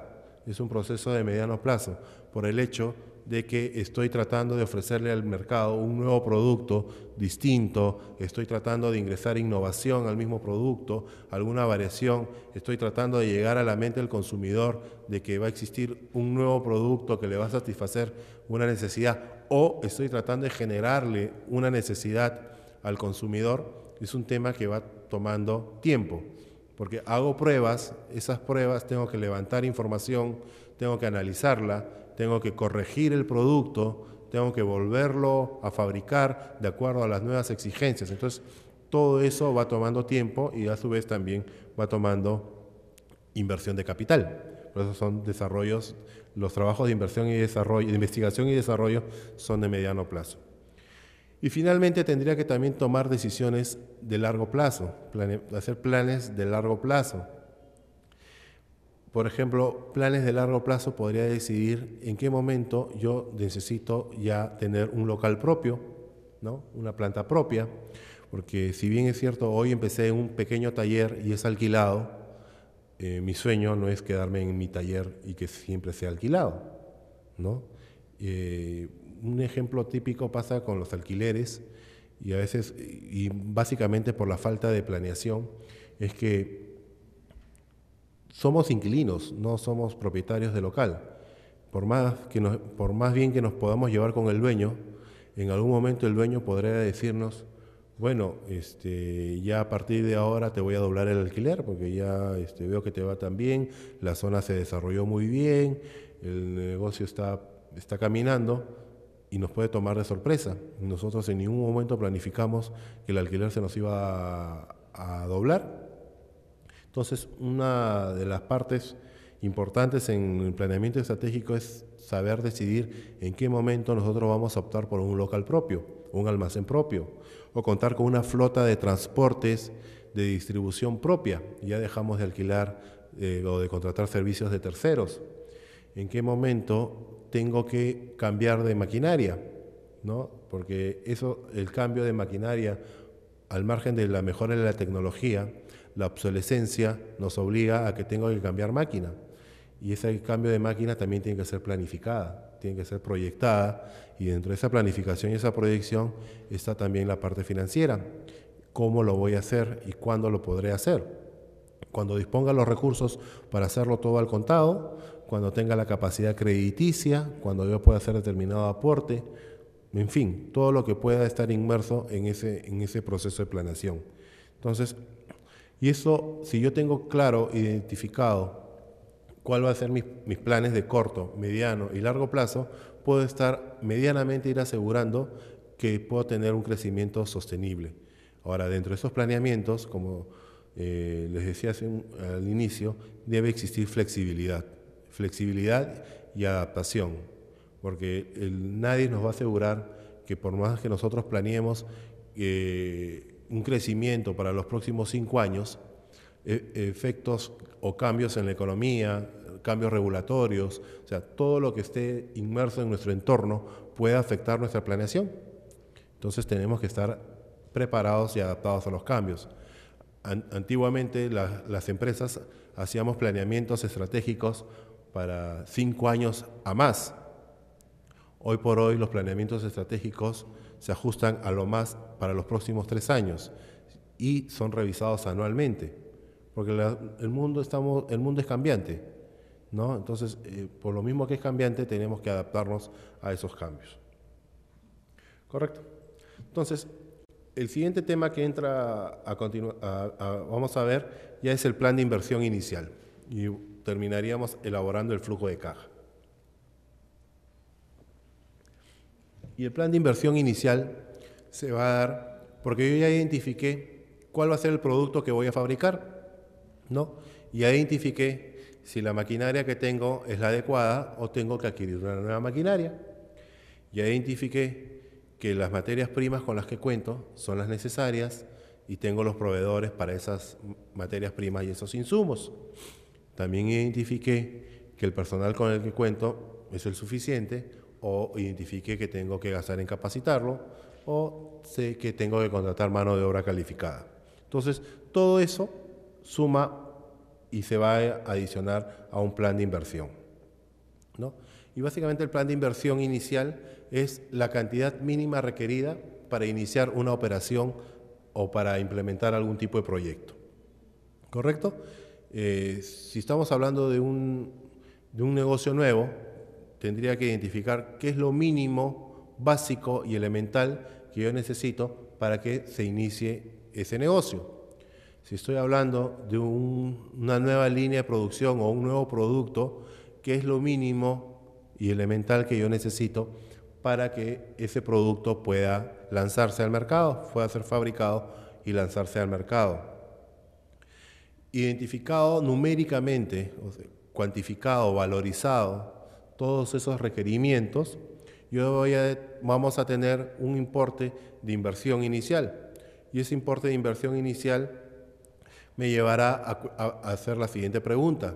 es un proceso de mediano plazo, por el hecho de que estoy tratando de ofrecerle al mercado un nuevo producto distinto, estoy tratando de ingresar innovación al mismo producto, alguna variación, estoy tratando de llegar a la mente del consumidor de que va a existir un nuevo producto que le va a satisfacer una necesidad o estoy tratando de generarle una necesidad al consumidor, es un tema que va tomando tiempo, porque hago pruebas, esas pruebas tengo que levantar información, tengo que analizarla, tengo que corregir el producto, tengo que volverlo a fabricar de acuerdo a las nuevas exigencias. Entonces, todo eso va tomando tiempo y a su vez también va tomando inversión de capital. Por eso son desarrollos, los trabajos de inversión y desarrollo, de investigación y desarrollo son de mediano plazo. Y finalmente tendría que también tomar decisiones de largo plazo, hacer planes de largo plazo. Por ejemplo, planes de largo plazo podría decidir en qué momento yo necesito ya tener un local propio, ¿no? una planta propia, porque si bien es cierto, hoy empecé en un pequeño taller y es alquilado, eh, mi sueño no es quedarme en mi taller y que siempre sea alquilado. ¿no? Eh, un ejemplo típico pasa con los alquileres y a veces, y básicamente por la falta de planeación, es que somos inquilinos, no somos propietarios de local. Por más, que por más bien que nos podamos llevar con el dueño, en algún momento el dueño podría decirnos, bueno, este, ya a partir de ahora te voy a doblar el alquiler porque ya este, veo que te va tan bien, la zona se desarrolló muy bien, el negocio está, está caminando, y nos puede tomar de sorpresa. Nosotros en ningún momento planificamos que el alquiler se nos iba a, doblar. Entonces, una de las partes importantes en el planeamiento estratégico es saber decidir en qué momento nosotros vamos a optar por un local propio, un almacén propio, o contar con una flota de transportes de distribución propia. Ya dejamos de alquilar eh, o de contratar servicios de terceros en qué momento tengo que cambiar de maquinaria, ¿no? Porque eso, el cambio de maquinaria, al margen de la mejora de la tecnología, la obsolescencia nos obliga a que tengo que cambiar máquina. Y ese cambio de máquina también tiene que ser planificada, tiene que ser proyectada. Y dentro de esa planificación y esa proyección está también la parte financiera. ¿Cómo lo voy a hacer y cuándo lo podré hacer? Cuando disponga los recursos para hacerlo todo al contado, cuando tenga la capacidad crediticia, cuando yo pueda hacer determinado aporte, en fin, todo lo que pueda estar inmerso en ese, en ese proceso de planeación. Entonces, y eso, si yo tengo claro, identificado cuál va a ser mis, planes de corto, mediano y largo plazo, puedo estar medianamente ir asegurando que puedo tener un crecimiento sostenible. Ahora, dentro de esos planeamientos, como eh, les decía hace al inicio, debe existir flexibilidad flexibilidad y adaptación, porque nadie nos va a asegurar que por más que nosotros planeemos eh, un crecimiento para los próximos cinco años, e, efectos o cambios en la economía, cambios regulatorios, o sea, todo lo que esté inmerso en nuestro entorno puede afectar nuestra planeación. Entonces tenemos que estar preparados y adaptados a los cambios. antiguamente las empresas hacíamos planeamientos estratégicos para cinco años a más. Hoy por hoy los planeamientos estratégicos se ajustan a lo más para los próximos tres años y son revisados anualmente, porque el, mundo estamos, el mundo es cambiante, ¿no? Entonces, eh, por lo mismo que es cambiante, tenemos que adaptarnos a esos cambios. Correcto. Entonces, el siguiente tema que entra a, continuar vamos a ver ya es el plan de inversión inicial terminaríamos elaborando el flujo de caja. Y el plan de inversión inicial se va a dar porque yo ya identifiqué cuál va a ser el producto que voy a fabricar, ¿no? Ya identifiqué si la maquinaria que tengo es la adecuada o tengo que adquirir una nueva maquinaria. Ya identifiqué que las materias primas con las que cuento son las necesarias y tengo los proveedores para esas materias primas y esos insumos. También identifiqué que el personal con el que cuento es el suficiente o identifique que tengo que gastar en capacitarlo o sé que tengo que contratar mano de obra calificada. Entonces, todo eso suma y se va a adicionar a un plan de inversión. ¿no? Y básicamente el plan de inversión inicial es la cantidad mínima requerida para iniciar una operación o para implementar algún tipo de proyecto. ¿Correcto? Eh, si estamos hablando de un, negocio nuevo, tendría que identificar qué es lo mínimo, básico y elemental que yo necesito para que se inicie ese negocio. Si estoy hablando de una nueva línea de producción o un nuevo producto, ¿qué es lo mínimo y elemental que yo necesito para que ese producto pueda lanzarse al mercado, pueda ser fabricado y lanzarse al mercado? identificado numéricamente, cuantificado, valorizado todos esos requerimientos, yo a, vamos a tener un importe de inversión inicial. Y ese importe de inversión inicial me llevará a, hacer la siguiente pregunta.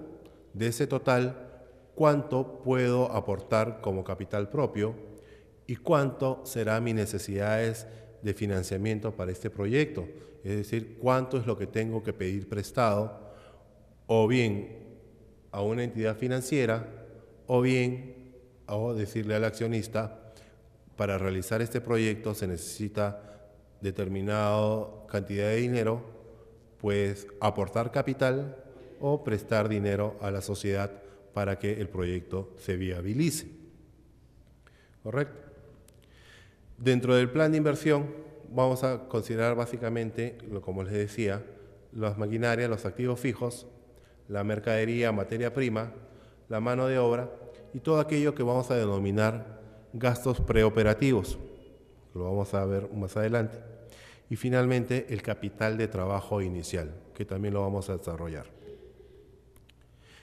De ese total, ¿cuánto puedo aportar como capital propio y cuánto serán mis necesidades de financiamiento para este proyecto? es decir, cuánto es lo que tengo que pedir prestado, o bien a una entidad financiera, o bien o decirle al accionista, para realizar este proyecto se necesita determinada cantidad de dinero, pues aportar capital o prestar dinero a la sociedad para que el proyecto se viabilice. ¿Correcto? Dentro del plan de inversión vamos a considerar básicamente, como les decía, las maquinarias, los activos fijos, la mercadería, materia prima, la mano de obra y todo aquello que vamos a denominar gastos preoperativos. Lo vamos a ver más adelante. Y finalmente, el capital de trabajo inicial, que también lo vamos a desarrollar.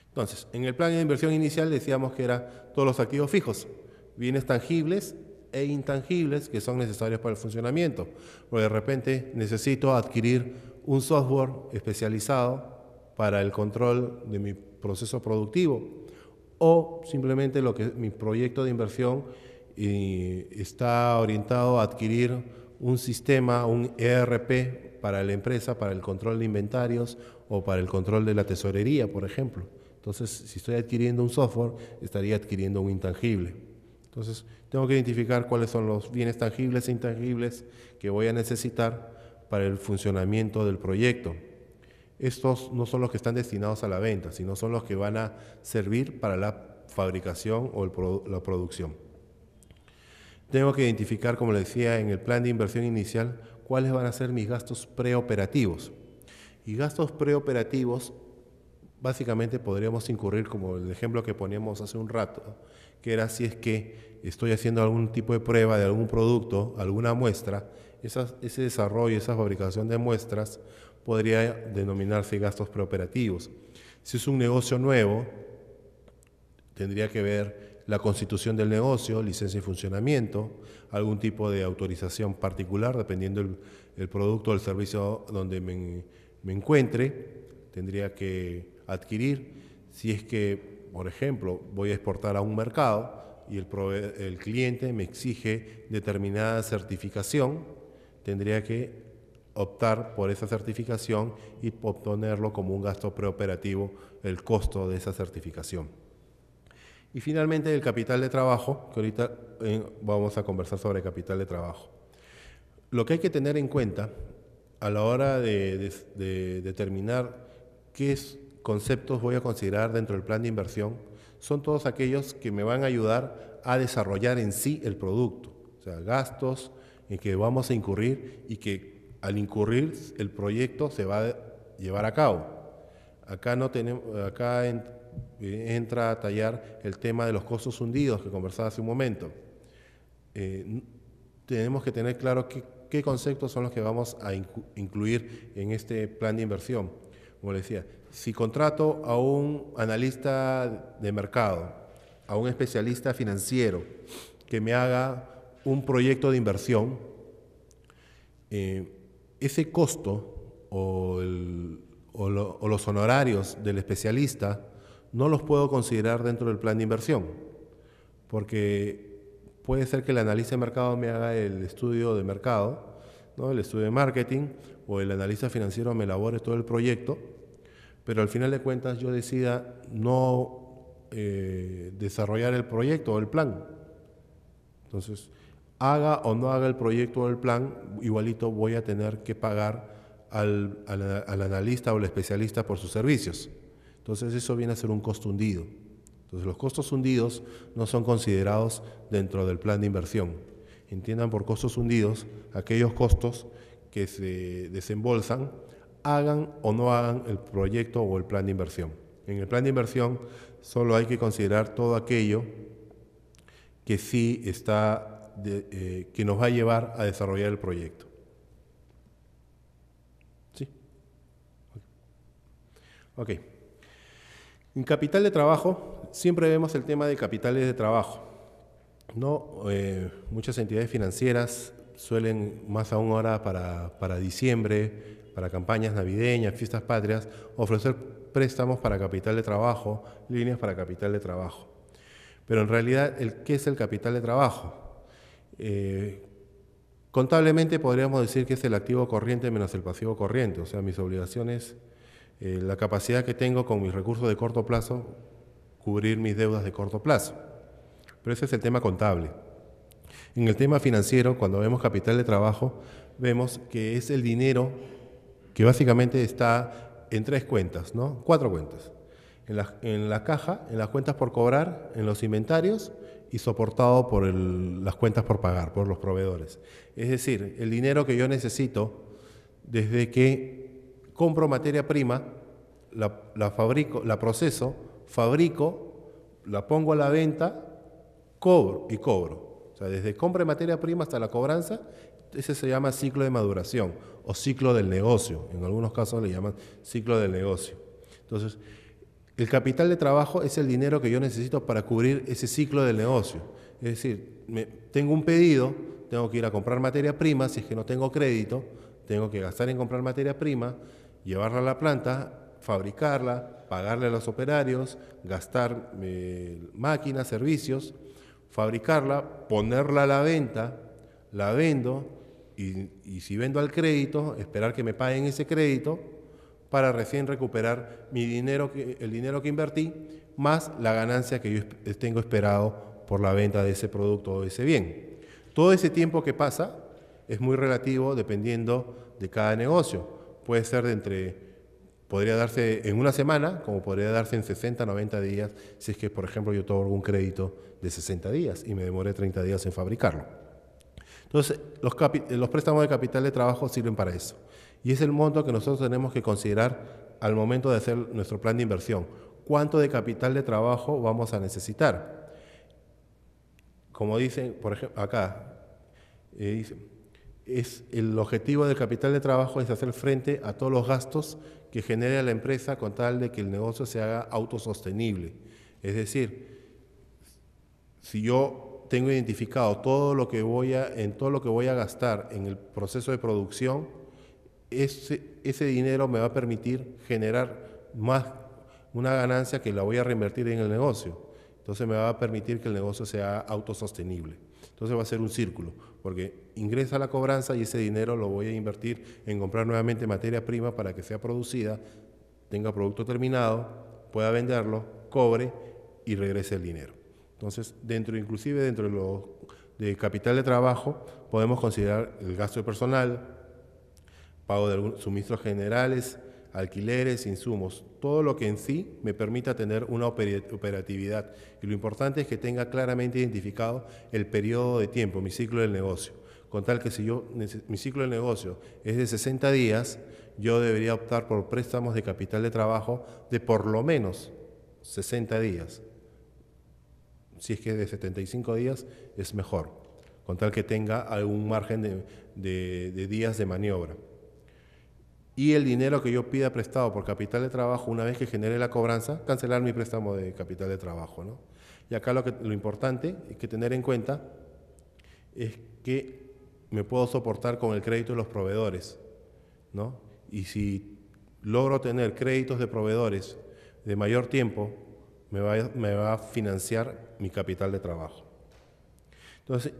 Entonces, en el plan de inversión inicial decíamos que eran todos los activos fijos, bienes tangibles e intangibles que son necesarios para el funcionamiento. Porque de repente necesito adquirir un software especializado para el control de mi proceso productivo o simplemente lo que mi proyecto de inversión está orientado a adquirir un sistema, un ERP para la empresa, para el control de inventarios o para el control de la tesorería, por ejemplo. Entonces, si estoy adquiriendo un software, estaría adquiriendo un intangible. Entonces, tengo que identificar cuáles son los bienes tangibles e intangibles que voy a necesitar para el funcionamiento del proyecto. Estos no son los que están destinados a la venta, sino son los que van a servir para la fabricación o la producción. Tengo que identificar, como les decía, en el plan de inversión inicial, cuáles van a ser mis gastos preoperativos. Y gastos preoperativos básicamente podríamos incurrir como el ejemplo que poníamos hace un rato, que era si es que estoy haciendo algún tipo de prueba de algún producto, alguna muestra, ese desarrollo, esa fabricación de muestras podría denominarse gastos preoperativos. Si es un negocio nuevo, tendría que ver la constitución del negocio, licencia y funcionamiento, algún tipo de autorización particular, dependiendo del producto o el servicio donde me encuentre. Tendría que adquirir. Si es que, por ejemplo, voy a exportar a un mercado y el, cliente me exige determinada certificación, tendría que optar por esa certificación y obtenerlo como un gasto preoperativo, el costo de esa certificación. Y finalmente el capital de trabajo, que ahorita eh, vamos a conversar sobre capital de trabajo. Lo que hay que tener en cuenta a la hora de determinar qué es conceptos voy a considerar dentro del plan de inversión son todos aquellos que me van a ayudar a desarrollar en sí el producto, o sea, gastos en que vamos a incurrir y que al incurrir el proyecto se va a llevar a cabo. Acá, no tenemos, acá entra a tallar el tema de los costos hundidos que conversaba hace un momento. Eh, tenemos que tener claro qué, conceptos son los que vamos a incluir en este plan de inversión como le decía, si contrato a un analista de mercado, a un especialista financiero que me haga un proyecto de inversión, eh, ese costo o, los honorarios del especialista no los puedo considerar dentro del plan de inversión, porque puede ser que el analista de mercado me haga el estudio de mercado, el estudio de marketing o el analista financiero me elabore todo el proyecto, pero al final de cuentas yo decida no eh, desarrollar el proyecto o el plan. Entonces, haga o no haga el proyecto o el plan, igualito voy a tener que pagar al, al analista o al especialista por sus servicios. Entonces, eso viene a ser un costo hundido. Entonces, los costos hundidos no son considerados dentro del plan de inversión entiendan por costos hundidos aquellos costos que se desembolsan, hagan o no hagan el proyecto o el plan de inversión. En el plan de inversión solo hay que considerar todo aquello que sí está, de, eh, que nos va a llevar a desarrollar el proyecto. ¿Sí? Ok. En capital de trabajo siempre vemos el tema de capitales de trabajo. No, eh, muchas entidades financieras suelen, más aún ahora para, para, diciembre, para campañas navideñas, fiestas patrias, ofrecer préstamos para capital de trabajo, líneas para capital de trabajo. Pero en realidad, ¿qué es el capital de trabajo? Eh, contablemente podríamos decir que es el activo corriente menos el pasivo corriente, o sea, mis obligaciones, eh, la capacidad que tengo con mis recursos de corto plazo, cubrir mis deudas de corto plazo. Pero ese es el tema contable. En el tema financiero, cuando vemos capital de trabajo, vemos que es el dinero que básicamente está en tres cuentas, ¿no? Cuatro cuentas. En la, caja, en las cuentas por cobrar, en los inventarios y soportado por las cuentas por pagar, por los proveedores. Es decir, el dinero que yo necesito desde que compro materia prima, la, la fabrico, la proceso, fabrico, la pongo a la venta cobro y cobro. O sea, desde compra de materia prima hasta la cobranza, ese se llama ciclo de maduración o ciclo del negocio. En algunos casos le llaman ciclo del negocio. Entonces, el capital de trabajo es el dinero que yo necesito para cubrir ese ciclo del negocio. Es decir, tengo un pedido, tengo que ir a comprar materia prima, si es que no tengo crédito, tengo que gastar en comprar materia prima, llevarla a la planta, fabricarla, pagarle a los operarios, gastar eh, máquinas, servicios fabricarla, ponerla a la venta, la vendo y, si vendo al crédito, esperar que me paguen ese crédito para recién recuperar mi dinero, el dinero que invertí, más la ganancia que yo tengo esperado por la venta de ese producto o ese bien. Todo ese tiempo que pasa es muy relativo dependiendo de cada negocio. Puede ser de entre podría darse en una semana, como podría darse en 60, 90 días, si es que, por ejemplo, yo tomo algún crédito de 60 días y me demoré 30 días en fabricarlo. Entonces, los, préstamos de capital de trabajo sirven para eso. Y es el monto que nosotros tenemos que considerar al momento de hacer nuestro plan de inversión. ¿Cuánto de capital de trabajo vamos a necesitar? Como dicen, por ejemplo, acá, eh, es el objetivo del capital de trabajo es hacer frente a todos los gastos que genere la empresa con tal de que el negocio se haga autosostenible. Es decir, si yo tengo identificado todo lo que voy a, en todo lo que voy a gastar en el proceso de producción, ese, ese dinero me va a permitir generar más una ganancia que la voy a reinvertir en el negocio. Entonces me va a permitir que el negocio sea autosostenible. Entonces va a ser un círculo, porque ingresa la cobranza y ese dinero lo voy a invertir en comprar nuevamente materia prima para que sea producida, tenga producto terminado, pueda venderlo, cobre y regrese el dinero. Entonces, dentro, inclusive dentro de capital de trabajo, podemos considerar el gasto de personal, pago de suministros generales, alquileres, insumos, todo lo que en sí me permita tener una operatividad. Y lo importante es que tenga claramente identificado el periodo de tiempo, mi ciclo del negocio. Con tal que si yo, mi ciclo del negocio es de 60 días, yo debería optar por préstamos de capital de trabajo de por lo menos 60 días si es que de 75 días, es mejor, con tal que tenga algún margen de, días de maniobra. Y el dinero que yo pida prestado por capital de trabajo, una vez que genere la cobranza, cancelar mi préstamo de capital de trabajo. Y acá lo, que, lo importante es que tener en cuenta es que me puedo soportar con el crédito de los proveedores. ¿no? Y si logro tener créditos de proveedores de mayor tiempo, me va, a financiar mi capital de trabajo. Entonces,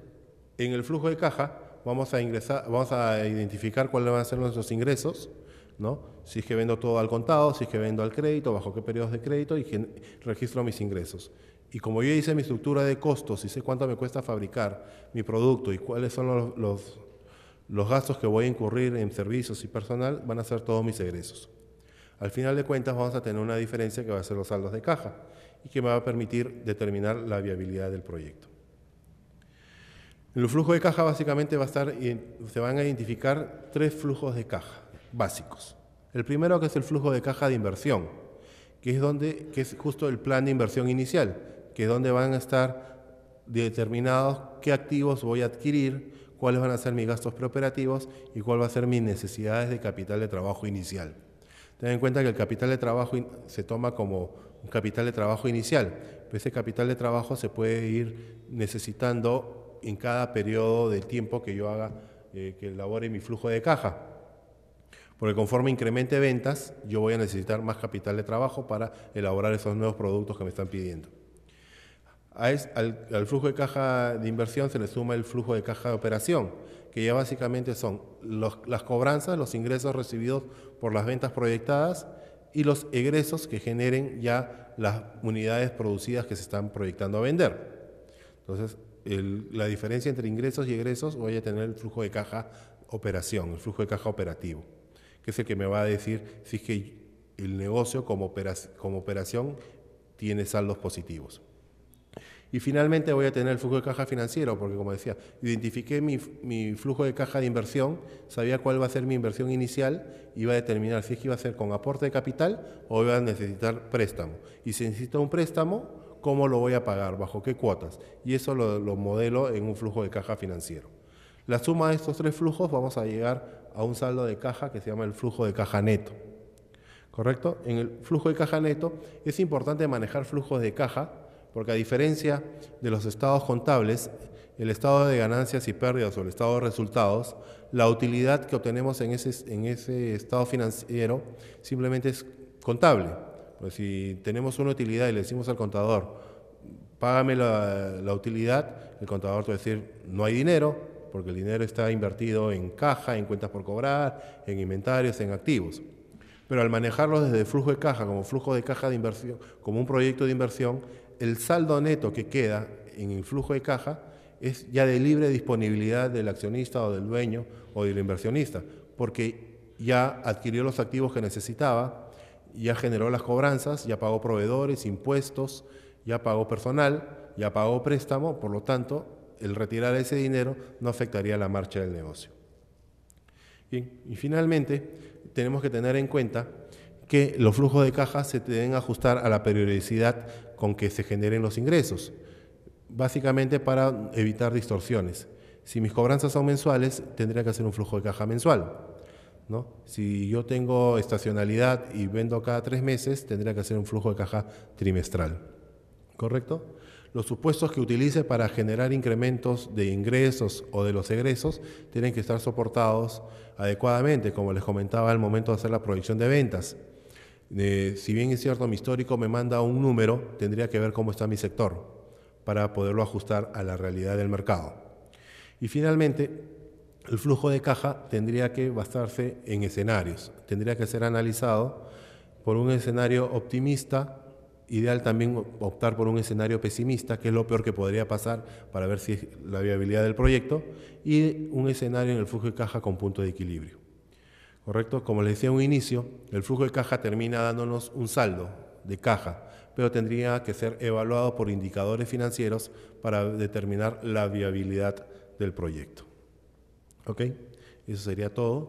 en el flujo de caja vamos a ingresar, vamos a identificar cuáles van a ser nuestros ingresos, ¿no? Si es que vendo todo al contado, si es que vendo al crédito, bajo qué periodos de crédito y registro mis ingresos. Y como yo hice mi estructura de costos y sé cuánto me cuesta fabricar mi producto y cuáles son los, los, los gastos que voy a incurrir en servicios y personal, van a ser todos mis egresos. Al final de cuentas vamos a tener una diferencia que va a ser los saldos de caja y que me va a permitir determinar la viabilidad del proyecto. El flujo de caja básicamente va a estar, se van a identificar tres flujos de caja básicos. El primero que es el flujo de caja de inversión, que es donde, que es justo el plan de inversión inicial, que es donde van a estar determinados qué activos voy a adquirir, cuáles van a ser mis gastos preoperativos y cuál va a ser mis necesidades de capital de trabajo inicial. Ten en cuenta que el capital de trabajo se toma como un capital de trabajo inicial, pues ese capital de trabajo se puede ir necesitando en cada periodo de tiempo que yo haga, eh, que elabore mi flujo de caja. Porque conforme incremente ventas, yo voy a necesitar más capital de trabajo para elaborar esos nuevos productos que me están pidiendo. al, flujo de caja de inversión se le suma el flujo de caja de operación, que ya básicamente son las cobranzas, los ingresos recibidos por las ventas proyectadas y los egresos que generen ya las unidades producidas que se están proyectando a vender. Entonces, la diferencia entre ingresos y egresos voy a tener el flujo de caja operación, el flujo de caja operativo, que es el que me va a decir si es que el negocio como operación tiene saldos positivos. Y finalmente voy a tener el flujo de caja financiero, porque como decía, identifiqué mi, flujo de caja de inversión, sabía cuál va a ser mi inversión inicial, iba a determinar si es que iba a ser con aporte de capital o iba a necesitar préstamo. Y si necesito un préstamo, ¿cómo lo voy a pagar? ¿Bajo qué cuotas? Y eso lo, lo modelo en un flujo de caja financiero. La suma de estos tres flujos vamos a llegar a un saldo de caja que se llama el flujo de caja neto. ¿Correcto? En el flujo de caja neto es importante manejar flujos de caja porque a diferencia de los estados contables, el estado de ganancias y pérdidas o el estado de resultados, la utilidad que obtenemos en ese, en ese estado financiero simplemente es contable. Pues si tenemos una utilidad y le decimos al contador, págame la, utilidad, el contador te va a decir, no hay dinero, porque el dinero está invertido en caja, en cuentas por cobrar, en inventarios, en activos. Pero al manejarlo desde flujo de caja, como flujo de caja de inversión, como un proyecto de inversión, el saldo neto que queda en el flujo de caja es ya de libre disponibilidad del accionista o del dueño o del inversionista, porque ya adquirió los activos que necesitaba, ya generó las cobranzas, ya pagó proveedores, impuestos, ya pagó personal, ya pagó préstamo, por lo tanto, el retirar ese dinero no afectaría la marcha del negocio. y finalmente, tenemos que tener en cuenta que los flujos de caja se deben ajustar a la periodicidad con que se generen los ingresos, básicamente para evitar distorsiones. Si mis cobranzas son mensuales, tendría que hacer un flujo de caja mensual. ¿no? Si yo tengo estacionalidad y vendo cada tres meses, tendría que hacer un flujo de caja trimestral. ¿Correcto? Los supuestos que utilice para generar incrementos de ingresos o de los egresos tienen que estar soportados adecuadamente, como les comentaba al momento de hacer la proyección de ventas si bien es cierto, mi histórico me manda un número, tendría que ver cómo está mi sector para poderlo ajustar a la realidad del mercado. Y finalmente, el flujo de caja tendría que basarse en escenarios, tendría que ser analizado por un escenario optimista, ideal también optar por un escenario pesimista, que es lo peor que podría pasar para ver si es la viabilidad del proyecto, y un escenario en el flujo de caja con punto de equilibrio. ¿correcto? Como les decía en un inicio, el flujo de caja termina dándonos un saldo de caja, pero tendría que ser evaluado por indicadores financieros para determinar la viabilidad del proyecto. ¿Ok? Eso sería todo.